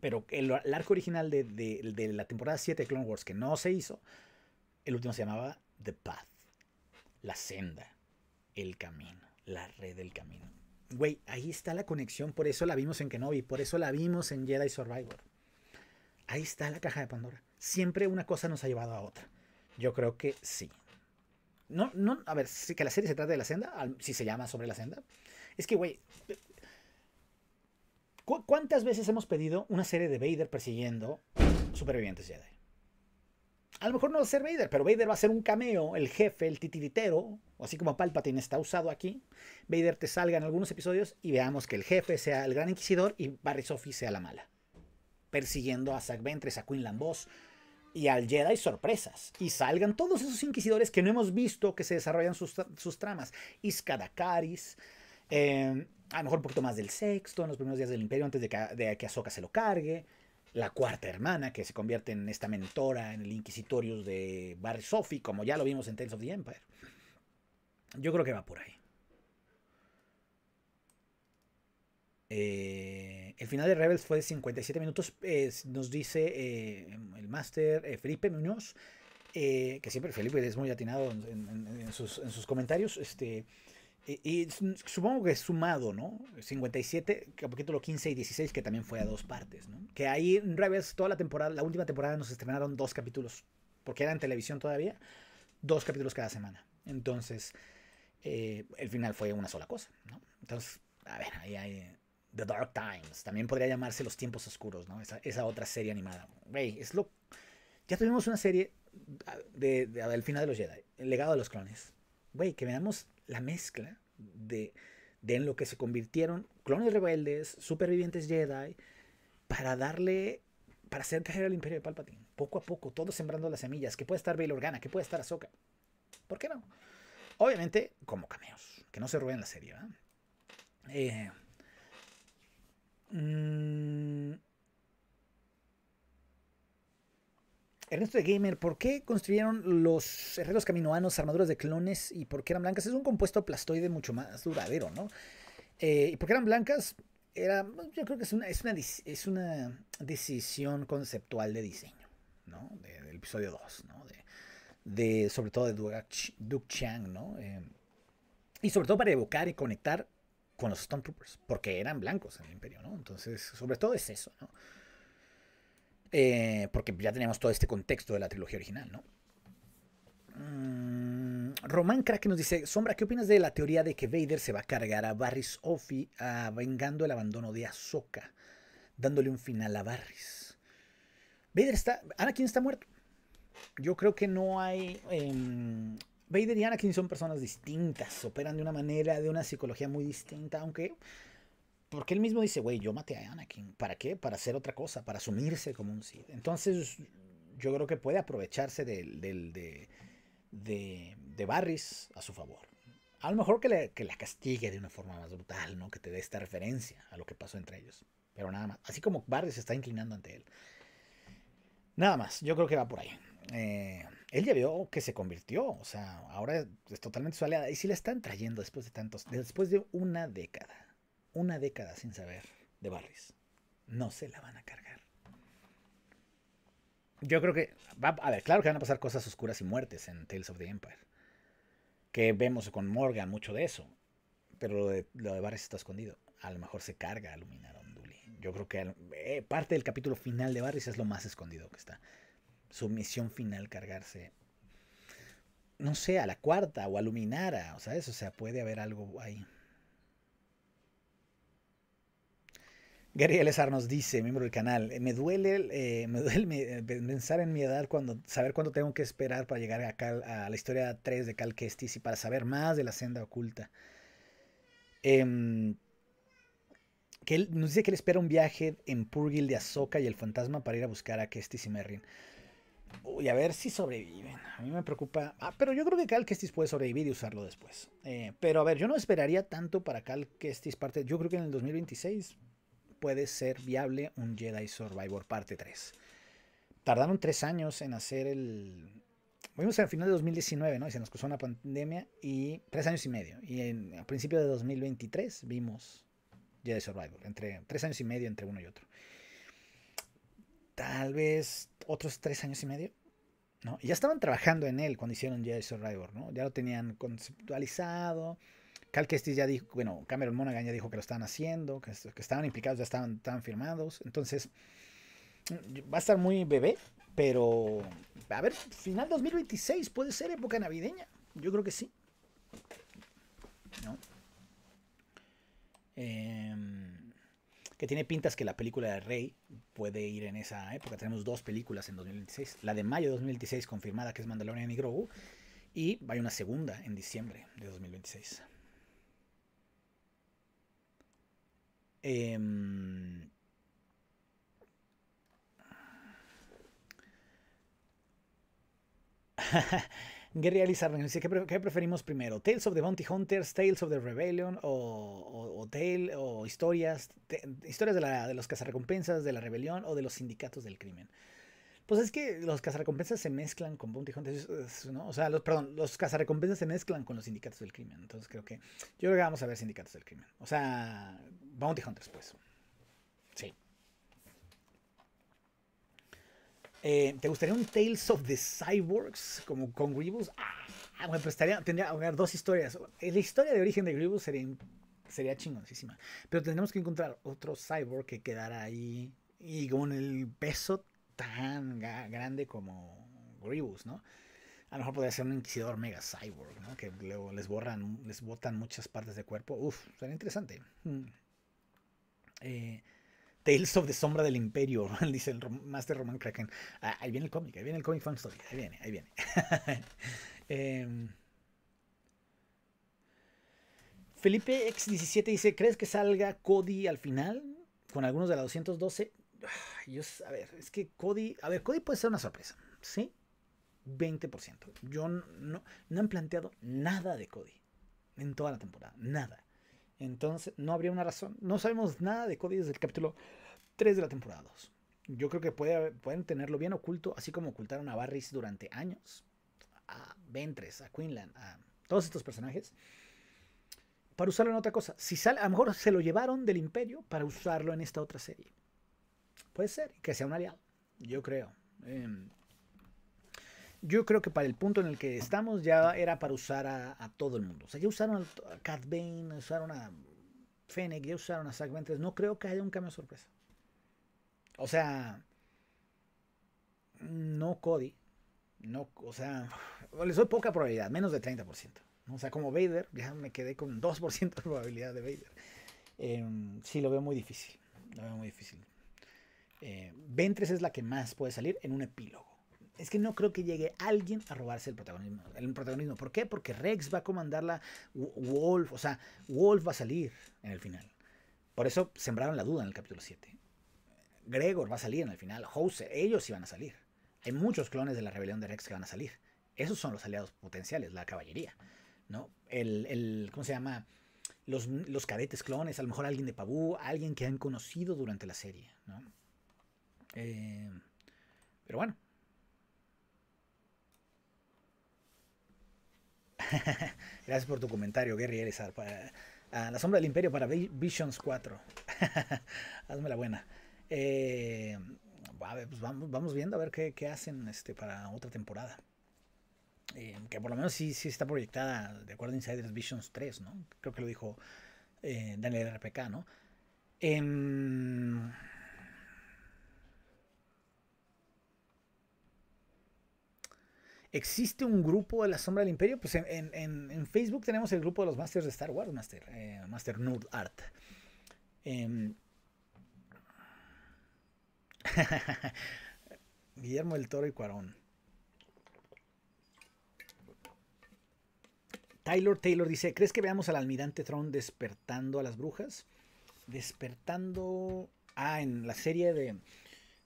Pero el, arco original de, de, la temporada 7 de Clone Wars, que no se hizo, el último se llamaba The Path, la senda, el camino la red del camino. Güey, ahí está la conexión, por eso la vimos en Kenobi, por eso la vimos en Jedi Survivor. Ahí está la caja de Pandora. Siempre una cosa nos ha llevado a otra. Yo creo que sí. No, no, a ver, si que la serie se trata de la senda, si se llama sobre la senda. Es que, güey, ¿cuántas veces hemos pedido una serie de Vader persiguiendo supervivientes Jedi? a lo mejor no va a ser Vader, pero Vader va a ser un cameo, el jefe, el titiritero, así como Palpatine está usado aquí. Vader te salga en algunos episodios y veamos que el jefe sea el gran inquisidor y Barry Sophie sea la mala. Persiguiendo a Zack Ventres, a Quinlan Lambos, y al Jedi sorpresas. Y salgan todos esos inquisidores que no hemos visto que se desarrollan sus, tramas. Iskadakaris, eh, a lo mejor un poquito más del sexto en los primeros días del Imperio antes de que, de que Ahsoka se lo cargue la cuarta hermana, que se convierte en esta mentora en el Inquisitorius de Bar Sophie, como ya lo vimos en Tales of the Empire. Yo creo que va por ahí. Eh, el final de Rebels fue de 57 minutos. nos dice eh, el máster eh, Felipe Muñoz, que siempre Felipe es muy atinado en, sus, en sus comentarios. Este, y, supongo que sumado, ¿no? 57, capítulo 15 y 16, que también fue a dos partes, ¿no? Que ahí en revés, toda la temporada, la última temporada nos estrenaron dos capítulos, porque era en televisión todavía, dos capítulos cada semana. Entonces, eh, el final fue una sola cosa, ¿no? Entonces, a ver, ahí hay eh, The Dark Times, también podría llamarse Los Tiempos Oscuros, ¿no? Esa, esa otra serie animada. Güey, es lo... Ya tuvimos una serie del ah, de, de, final de los Jedi, El legado de los clones. Güey, que veamos la mezcla de, en lo que se convirtieron clones rebeldes, supervivientes Jedi, para darle para hacer caer al Imperio de Palpatine. Poco a poco, todos sembrando las semillas. Que puede estar Bail Organa, que puede estar Ahsoka. ¿Por qué no? Obviamente, como cameos. Que no se en la serie, Eh, mm, Ernesto de Gamer, ¿por qué construyeron los herreros caminoanos armaduras de clones y por qué eran blancas? Es un compuesto plastoide mucho más duradero, ¿no? Eh, ¿Y por qué eran blancas? Era, yo creo que es una, decisión conceptual de diseño, ¿no? del episodio 2, ¿no? De, sobre todo de Duke Chang, ¿no? Eh, y sobre todo para evocar y conectar con los Stormtroopers, porque eran blancos en el imperio, ¿no? Entonces, sobre todo es eso, ¿no? Eh, porque ya tenemos todo este contexto de la trilogía original, ¿no? Mm, Román Crack nos dice, Sombra, ¿qué opinas de la teoría de que Vader se va a cargar a Barris Offi vengando el abandono de Ahsoka, dándole un final a Barris? Vader está, Anakin está muerto. Yo creo que no hay... Em, Vader y Anakin son personas distintas, operan de una manera, de una psicología muy distinta, aunque porque él mismo dice, güey, yo maté a Anakin. ¿Para qué? Para hacer otra cosa, para asumirse como un Sith. Entonces, yo creo que puede aprovecharse del, de, Barris a su favor. A lo mejor que, la castigue de una forma más brutal, ¿no? Que te dé esta referencia a lo que pasó entre ellos. Pero nada más. Así como Barris está inclinando ante él. Nada más, yo creo que va por ahí. Eh, él ya vio que se convirtió, o sea, ahora es totalmente su aliada. Y si la están trayendo después de tantos, después de una década una década sin saber de Barris. No se la van a cargar. Yo creo que. a ver, claro que van a pasar cosas oscuras y muertes en Tales of the Empire. Que vemos con Morgan mucho de eso. Pero lo de, lo Barris está escondido. A lo mejor se carga a Onduli. Yo creo que eh, parte del capítulo final de Barris es lo más escondido que está. Su misión final, cargarse no sé, a la cuarta o a o sea, eso, o sea, puede haber algo ahí. Gary Elezar nos dice, miembro del canal, eh, me duele, eh, eh, pensar en mi edad, cuando, saber cuánto tengo que esperar para llegar a, la historia 3 de Cal Kestis y para saber más de la senda oculta. Em, que nos dice que él espera un viaje en Purgil de Azoka y el fantasma para ir a buscar a Kestis y Merrin. Uy, a ver si sobreviven. A mí me preocupa. Ah, pero yo creo que Cal Kestis puede sobrevivir y usarlo después. pero a ver, yo no esperaría tanto para Cal Kestis parte. Yo creo que en el 2026 puede ser viable un Jedi Survivor parte 3. Tardaron tres años en hacer el... Fuimos al final de 2019, ¿no? Y se nos cruzó una pandemia y tres años y medio. Y en, a principios de 2023 vimos Jedi Survivor. Entre tres años y medio entre uno y otro. Tal vez otros tres años y medio. ¿no? Y ya estaban trabajando en él cuando hicieron Jedi Survivor, ¿no? Ya lo tenían conceptualizado Cal Kestis ya dijo, bueno, Cameron Monaghan ya dijo que lo estaban haciendo, que, estaban implicados, ya estaban, firmados. Entonces, mm, va a estar muy bebé, pero a ver, final 2026 puede ser época navideña. Yo creo que sí. Em, que tiene pintas que la película de Rey puede ir en esa época. Tenemos dos películas en 2026. La de mayo de 2026 confirmada que es Mandalorian y Grogu. Y hay una segunda en diciembre de 2026. Eh, ¿qué, preferimos primero? ¿Tales of the Bounty Hunters, Tales of the Rebellion o, historias, historias de, la, de los cazarrecompensas, de la rebelión o de los sindicatos del crimen? Pues es que los cazarrecompensas se mezclan con Bounty Hunters, ¿no? O sea, los, perdón, los cazarrecompensas se mezclan con los sindicatos del crimen. Entonces creo que, yo creo que vamos a ver sindicatos del crimen. O sea, Bounty Hunters, pues. Sí. Eh, ¿Te gustaría un Tales of the Cyborgs como con Grievous? Ah, bueno, pues estaría, tendría dos historias. Eh, la historia de origen de Grievous sería, sería chingoncísima. Pero tendríamos que encontrar otro cyborg que quedara ahí y con el peso tan grande como Grievous, ¿no? A lo mejor podría ser un inquisidor mega cyborg, ¿no? Que luego les borran, les botan muchas partes de cuerpo. Uf, sería interesante. Hmm. Eh, Tales of the Sombra del Imperio, dice el Master Roman Kraken. Ah, ahí viene el cómic, ahí viene el cómic fan story, ahí viene, ahí viene. Em, Felipe X17 dice, ¿crees que salga Cody al final? Con algunos de la 212. Yo, a ver, es que Cody. A ver, Cody puede ser una sorpresa. ¿Sí? 20%. Yo no, no han planteado nada de Cody en toda la temporada. Nada. Entonces, no habría una razón. No sabemos nada de Cody desde el capítulo 3 de la temporada 2. Yo creo que pueden tenerlo bien oculto, así como ocultaron a Barris durante años, a Ventres, a Quinlan, a todos estos personajes, para usarlo en otra cosa. Si sale, a lo mejor se lo llevaron del Imperio para usarlo en esta otra serie. Puede ser que sea un aliado, yo creo. Em, yo creo que para el punto en el que estamos ya era para usar a, todo el mundo. O sea, ya usaron a Cat Bane, usaron a Fennec, ya usaron a Zach No creo que haya un cambio de sorpresa. O sea, no Cody. No, o sea, les doy poca probabilidad, menos de 30%. O sea, como Vader, ya me quedé con 2% de probabilidad de Vader. Em, sí, lo veo muy difícil. Lo veo muy difícil. Eh, Ventres es la que más puede salir en un epílogo. Es que no creo que llegue alguien a robarse el protagonismo. El protagonismo. ¿Por qué? Porque Rex va a comandar la Wolf. O sea, Wolf va a salir en el final. Por eso sembraron la duda en el capítulo 7. Gregor va a salir en el final. Hose, ellos iban a salir. Hay muchos clones de la rebelión de Rex que van a salir. Esos son los aliados potenciales, la caballería. ¿No? ¿cómo se llama? Los, los, cadetes clones, a lo mejor alguien de Pabú, alguien que han conocido durante la serie, ¿no? Eh, pero bueno. Gracias por tu comentario, Gary Elizar. a la sombra del imperio para Visions 4. Hazme la buena. Eh, pues vamos, vamos, viendo a ver qué, hacen este, para otra temporada. Eh, que por lo menos sí, sí está proyectada, de acuerdo a Insiders Visions 3, ¿no? Creo que lo dijo Daniel RPK, ¿no? Em, ¿Existe un grupo de la sombra del imperio? Pues en, Facebook tenemos el grupo de los Masters de Star Wars, Master, eh, Master Nerd Art. Em, Guillermo del Toro y Cuarón. Taylor Taylor dice, ¿crees que veamos al almirante Tron despertando a las brujas? Despertando... Ah, en la serie de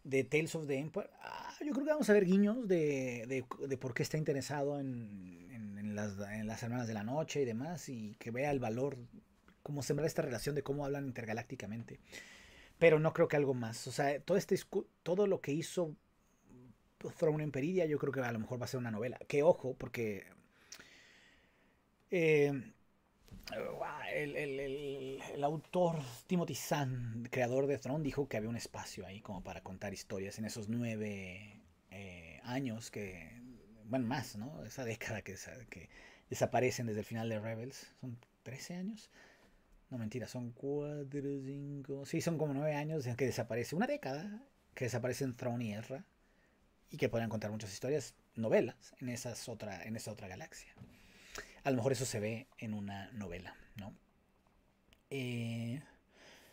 de Tales of the Empire. Ah, yo creo que vamos a ver guiños de, por qué está interesado en, en, las, hermanas de la noche y demás, y que vea el valor, cómo sembrar esta relación de cómo hablan intergalácticamente. Pero no creo que algo más. O sea, todo, este, todo lo que hizo Throne Emperidia, yo creo que a lo mejor va a ser una novela. Que ojo, porque. Eh, Ah, el, el, autor Timothy Zahn, creador de Throne, dijo que había un espacio ahí como para contar historias en esos nueve eh, años que, bueno, más, ¿no? Esa década que, que desaparecen desde el final de Rebels. Son 13 años. No, mentira, son cuatro, cinco Sí, son como nueve años en que desaparece. Una década que desaparecen Throne y Ezra. Y que podrían contar muchas historias, novelas, en, esas otra, en esa otra galaxia a lo mejor eso se ve en una novela, ¿no? Eh,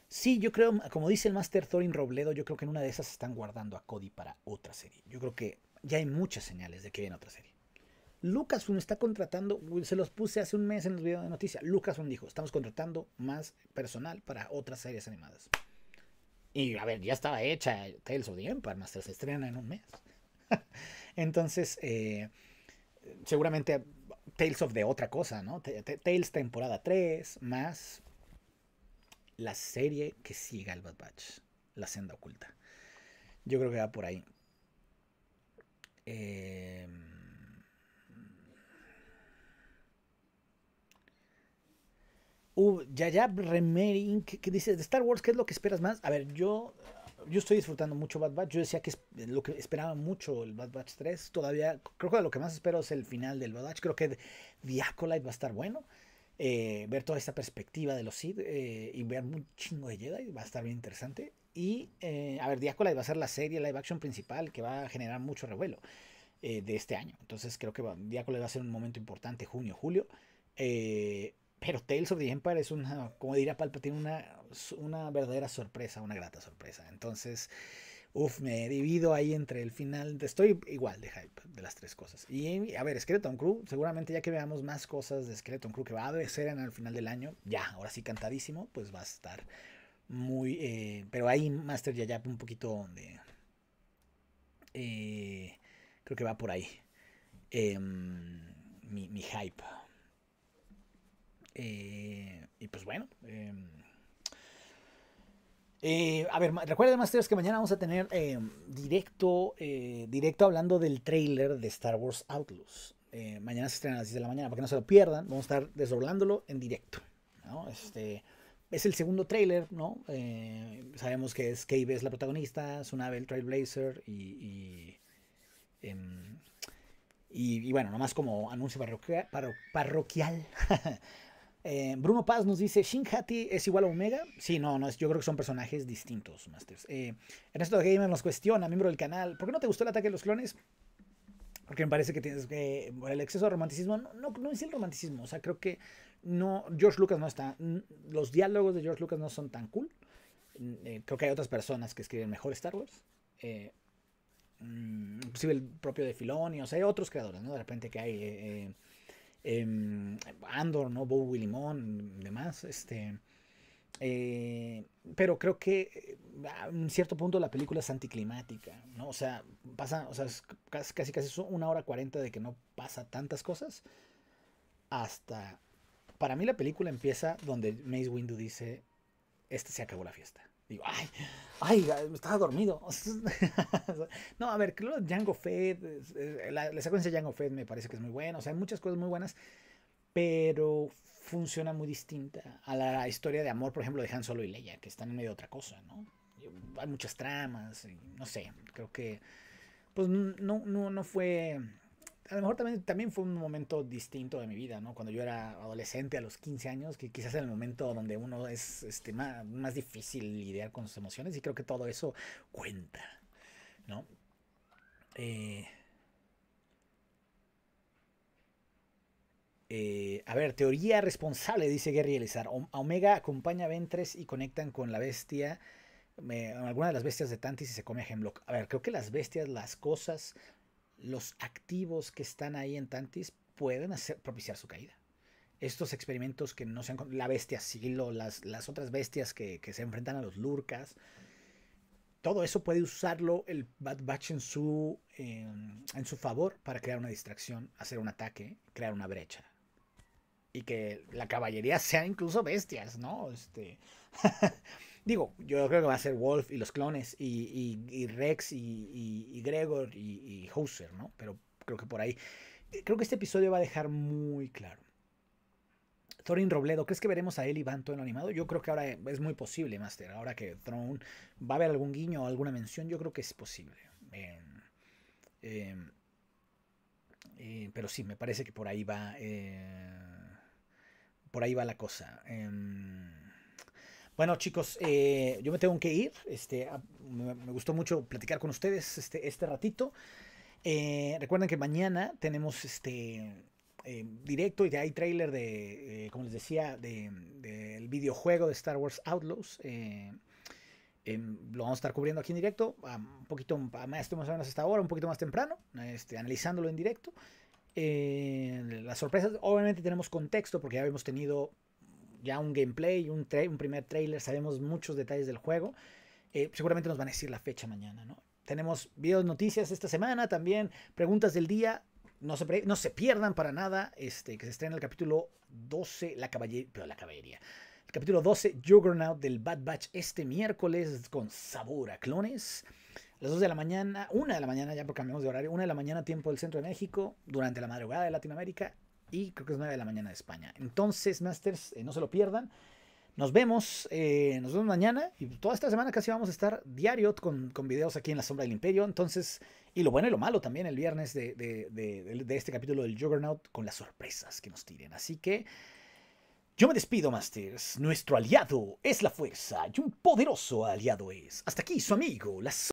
sí, yo creo, como dice el Master Thorin Robledo, yo creo que en una de esas están guardando a Cody para otra serie. Yo creo que ya hay muchas señales de que viene otra serie. Lucasfilm está contratando, se los puse hace un mes en los videos de noticias, Lucasfilm dijo, estamos contratando más personal para otras series animadas. Y a ver, ya estaba hecha Tales of the Empire Master, se estrena en un mes. Entonces, eh, seguramente Tales of de otra cosa, ¿no? Tales temporada 3, más la serie que siga al Bad Batch, La Senda Oculta. Yo creo que va por ahí. Eh... ya Yayab Remering, que dice, de Star Wars, ¿qué es lo que esperas más? A ver, yo yo estoy disfrutando mucho Bad Batch. Yo decía que lo que esperaba mucho el Bad Batch 3. Todavía, creo que lo que más espero es el final del Bad Batch. Creo que The va a estar bueno. Eh, ver toda esta perspectiva de los Sid eh, y ver un chingo de Jedi va a estar bien interesante. Y, eh, a ver, The va a ser la serie live action principal que va a generar mucho revuelo de este año. Entonces creo que va, va a ser un momento importante, junio, julio. Pero Tales of the Empire es una, como diría Palpatine, una, una verdadera sorpresa, una grata sorpresa. Entonces, uff, me divido ahí entre el final. Estoy igual de hype de las tres cosas. Y a ver, Skeleton Crew, seguramente ya que veamos más cosas de Skeleton Crew que va a ser al final del año, ya, ahora sí cantadísimo, pues va a estar muy. Eh, pero ahí Master ya un poquito donde. Eh, creo que va por ahí. Em, mi, mi hype eh, y pues bueno. Em, eh, a ver, recuerden, Masters, que mañana vamos a tener em, directo, eh, directo hablando del trailer de Star Wars Outlaws. mañana se estrena a las 10 de la mañana, para que no se lo pierdan, vamos a estar desdoblándolo en directo. Este, es el segundo trailer, ¿no? sabemos que es Cave es la protagonista, es una el Trailblazer, em, y, y, bueno, nomás como anuncio parroquial parroquial. Eh, Bruno Paz nos dice, ¿Shin Hati es igual a Omega? Sí, no, no yo creo que son personajes distintos, Masters. Eh, Ernesto Gamer nos cuestiona, miembro del canal, ¿por qué no te gustó el ataque de los clones? Porque me parece que tienes que... el exceso de romanticismo, no, no, es el romanticismo, o sea, creo que no, George Lucas no está... Los diálogos de George Lucas no son tan cool. Eh, creo que hay otras personas que escriben mejor Star Wars. Eh, mm, inclusive el propio de Filoni, o sea, hay otros creadores, ¿no? De repente que hay Em, Andor, ¿no? Bob Limón, demás, este... Eh, pero creo que eh, a un cierto punto la película es anticlimática, ¿no? O sea, pasa, casi, casi casi una hora cuarenta de que no pasa tantas cosas. Hasta. Para mí la película empieza donde Mace Windu dice: Este se acabó la fiesta. Digo, ay, ay, me estaba dormido. no, a ver, que Django Fed, eh, la, secuencia de Django Fed me parece que es muy buena, o sea, hay muchas cosas muy buenas, pero funciona muy distinta a la historia de amor, por ejemplo, de Han Solo y Leia, que están en medio de otra cosa, ¿no? Hay muchas tramas, no sé, creo que, pues no, no, no fue a lo mejor también, también fue un momento distinto de mi vida, ¿no? Cuando yo era adolescente a los 15 años, que quizás era el momento donde uno es este, más, más difícil lidiar con sus emociones y creo que todo eso cuenta, ¿no? Eh, eh, a ver, teoría responsable, dice Gary Elizar. Omega acompaña a Ventres y conectan con la bestia. alguna de las bestias de Tantis y se come a Hemlock. A ver, creo que las bestias, las cosas, los activos que están ahí en Tantis pueden hacer, propiciar su caída. Estos experimentos que no se han... La bestia Silo, las, las otras bestias que, se enfrentan a los Lurkas. Todo eso puede usarlo el Bad Batch en su, en su favor para crear una distracción, hacer un ataque, crear una brecha. Y que la caballería sea incluso bestias, ¿no? Este... Digo, yo creo que va a ser Wolf y los clones y, Rex y, Gregor y, Hauser, ¿no? Pero creo que por ahí. Creo que este episodio va a dejar muy claro. Thorin Robledo, ¿crees que veremos a él y Banto en lo animado? Yo creo que ahora es muy posible, Master. Ahora que Throne va a haber algún guiño o alguna mención, yo creo que es posible. Em, em, eh, pero sí, me parece que por ahí va. Eh, por ahí va la cosa. Em, bueno, chicos, eh, yo me tengo que ir. Este, me, gustó mucho platicar con ustedes este, este ratito. Eh, recuerden que mañana tenemos este eh, directo y hay trailer de, como les decía, del de, videojuego de Star Wars Outlaws. Em, lo vamos a estar cubriendo aquí en directo, un poquito más, o menos hasta ahora, un poquito más temprano, este, analizándolo en directo. las sorpresas, obviamente tenemos contexto porque ya habíamos tenido ya un gameplay, un, un primer trailer, sabemos muchos detalles del juego. Eh, seguramente nos van a decir la fecha mañana, ¿no? Tenemos videos, noticias esta semana también, preguntas del día. No se, no se pierdan para nada este, que se estrena el capítulo 12, la caballería, la caballería. El capítulo 12, Juggernaut del Bad Batch este miércoles con sabor a clones. A las 2 de la mañana, 1 de la mañana, ya porque cambiamos de horario, 1 de la mañana, tiempo del centro de México, durante la madrugada de Latinoamérica, y creo que es 9 de la mañana de España. Entonces, Masters, eh, no se lo pierdan. Nos vemos, eh, nos vemos mañana y toda esta semana casi vamos a estar diario con, con, videos aquí en la sombra del imperio. Entonces, y lo bueno y lo malo también el viernes de, este capítulo del Juggernaut con las sorpresas que nos tiren. Así que yo me despido, Masters. Nuestro aliado es la fuerza y un poderoso aliado es. Hasta aquí su amigo, la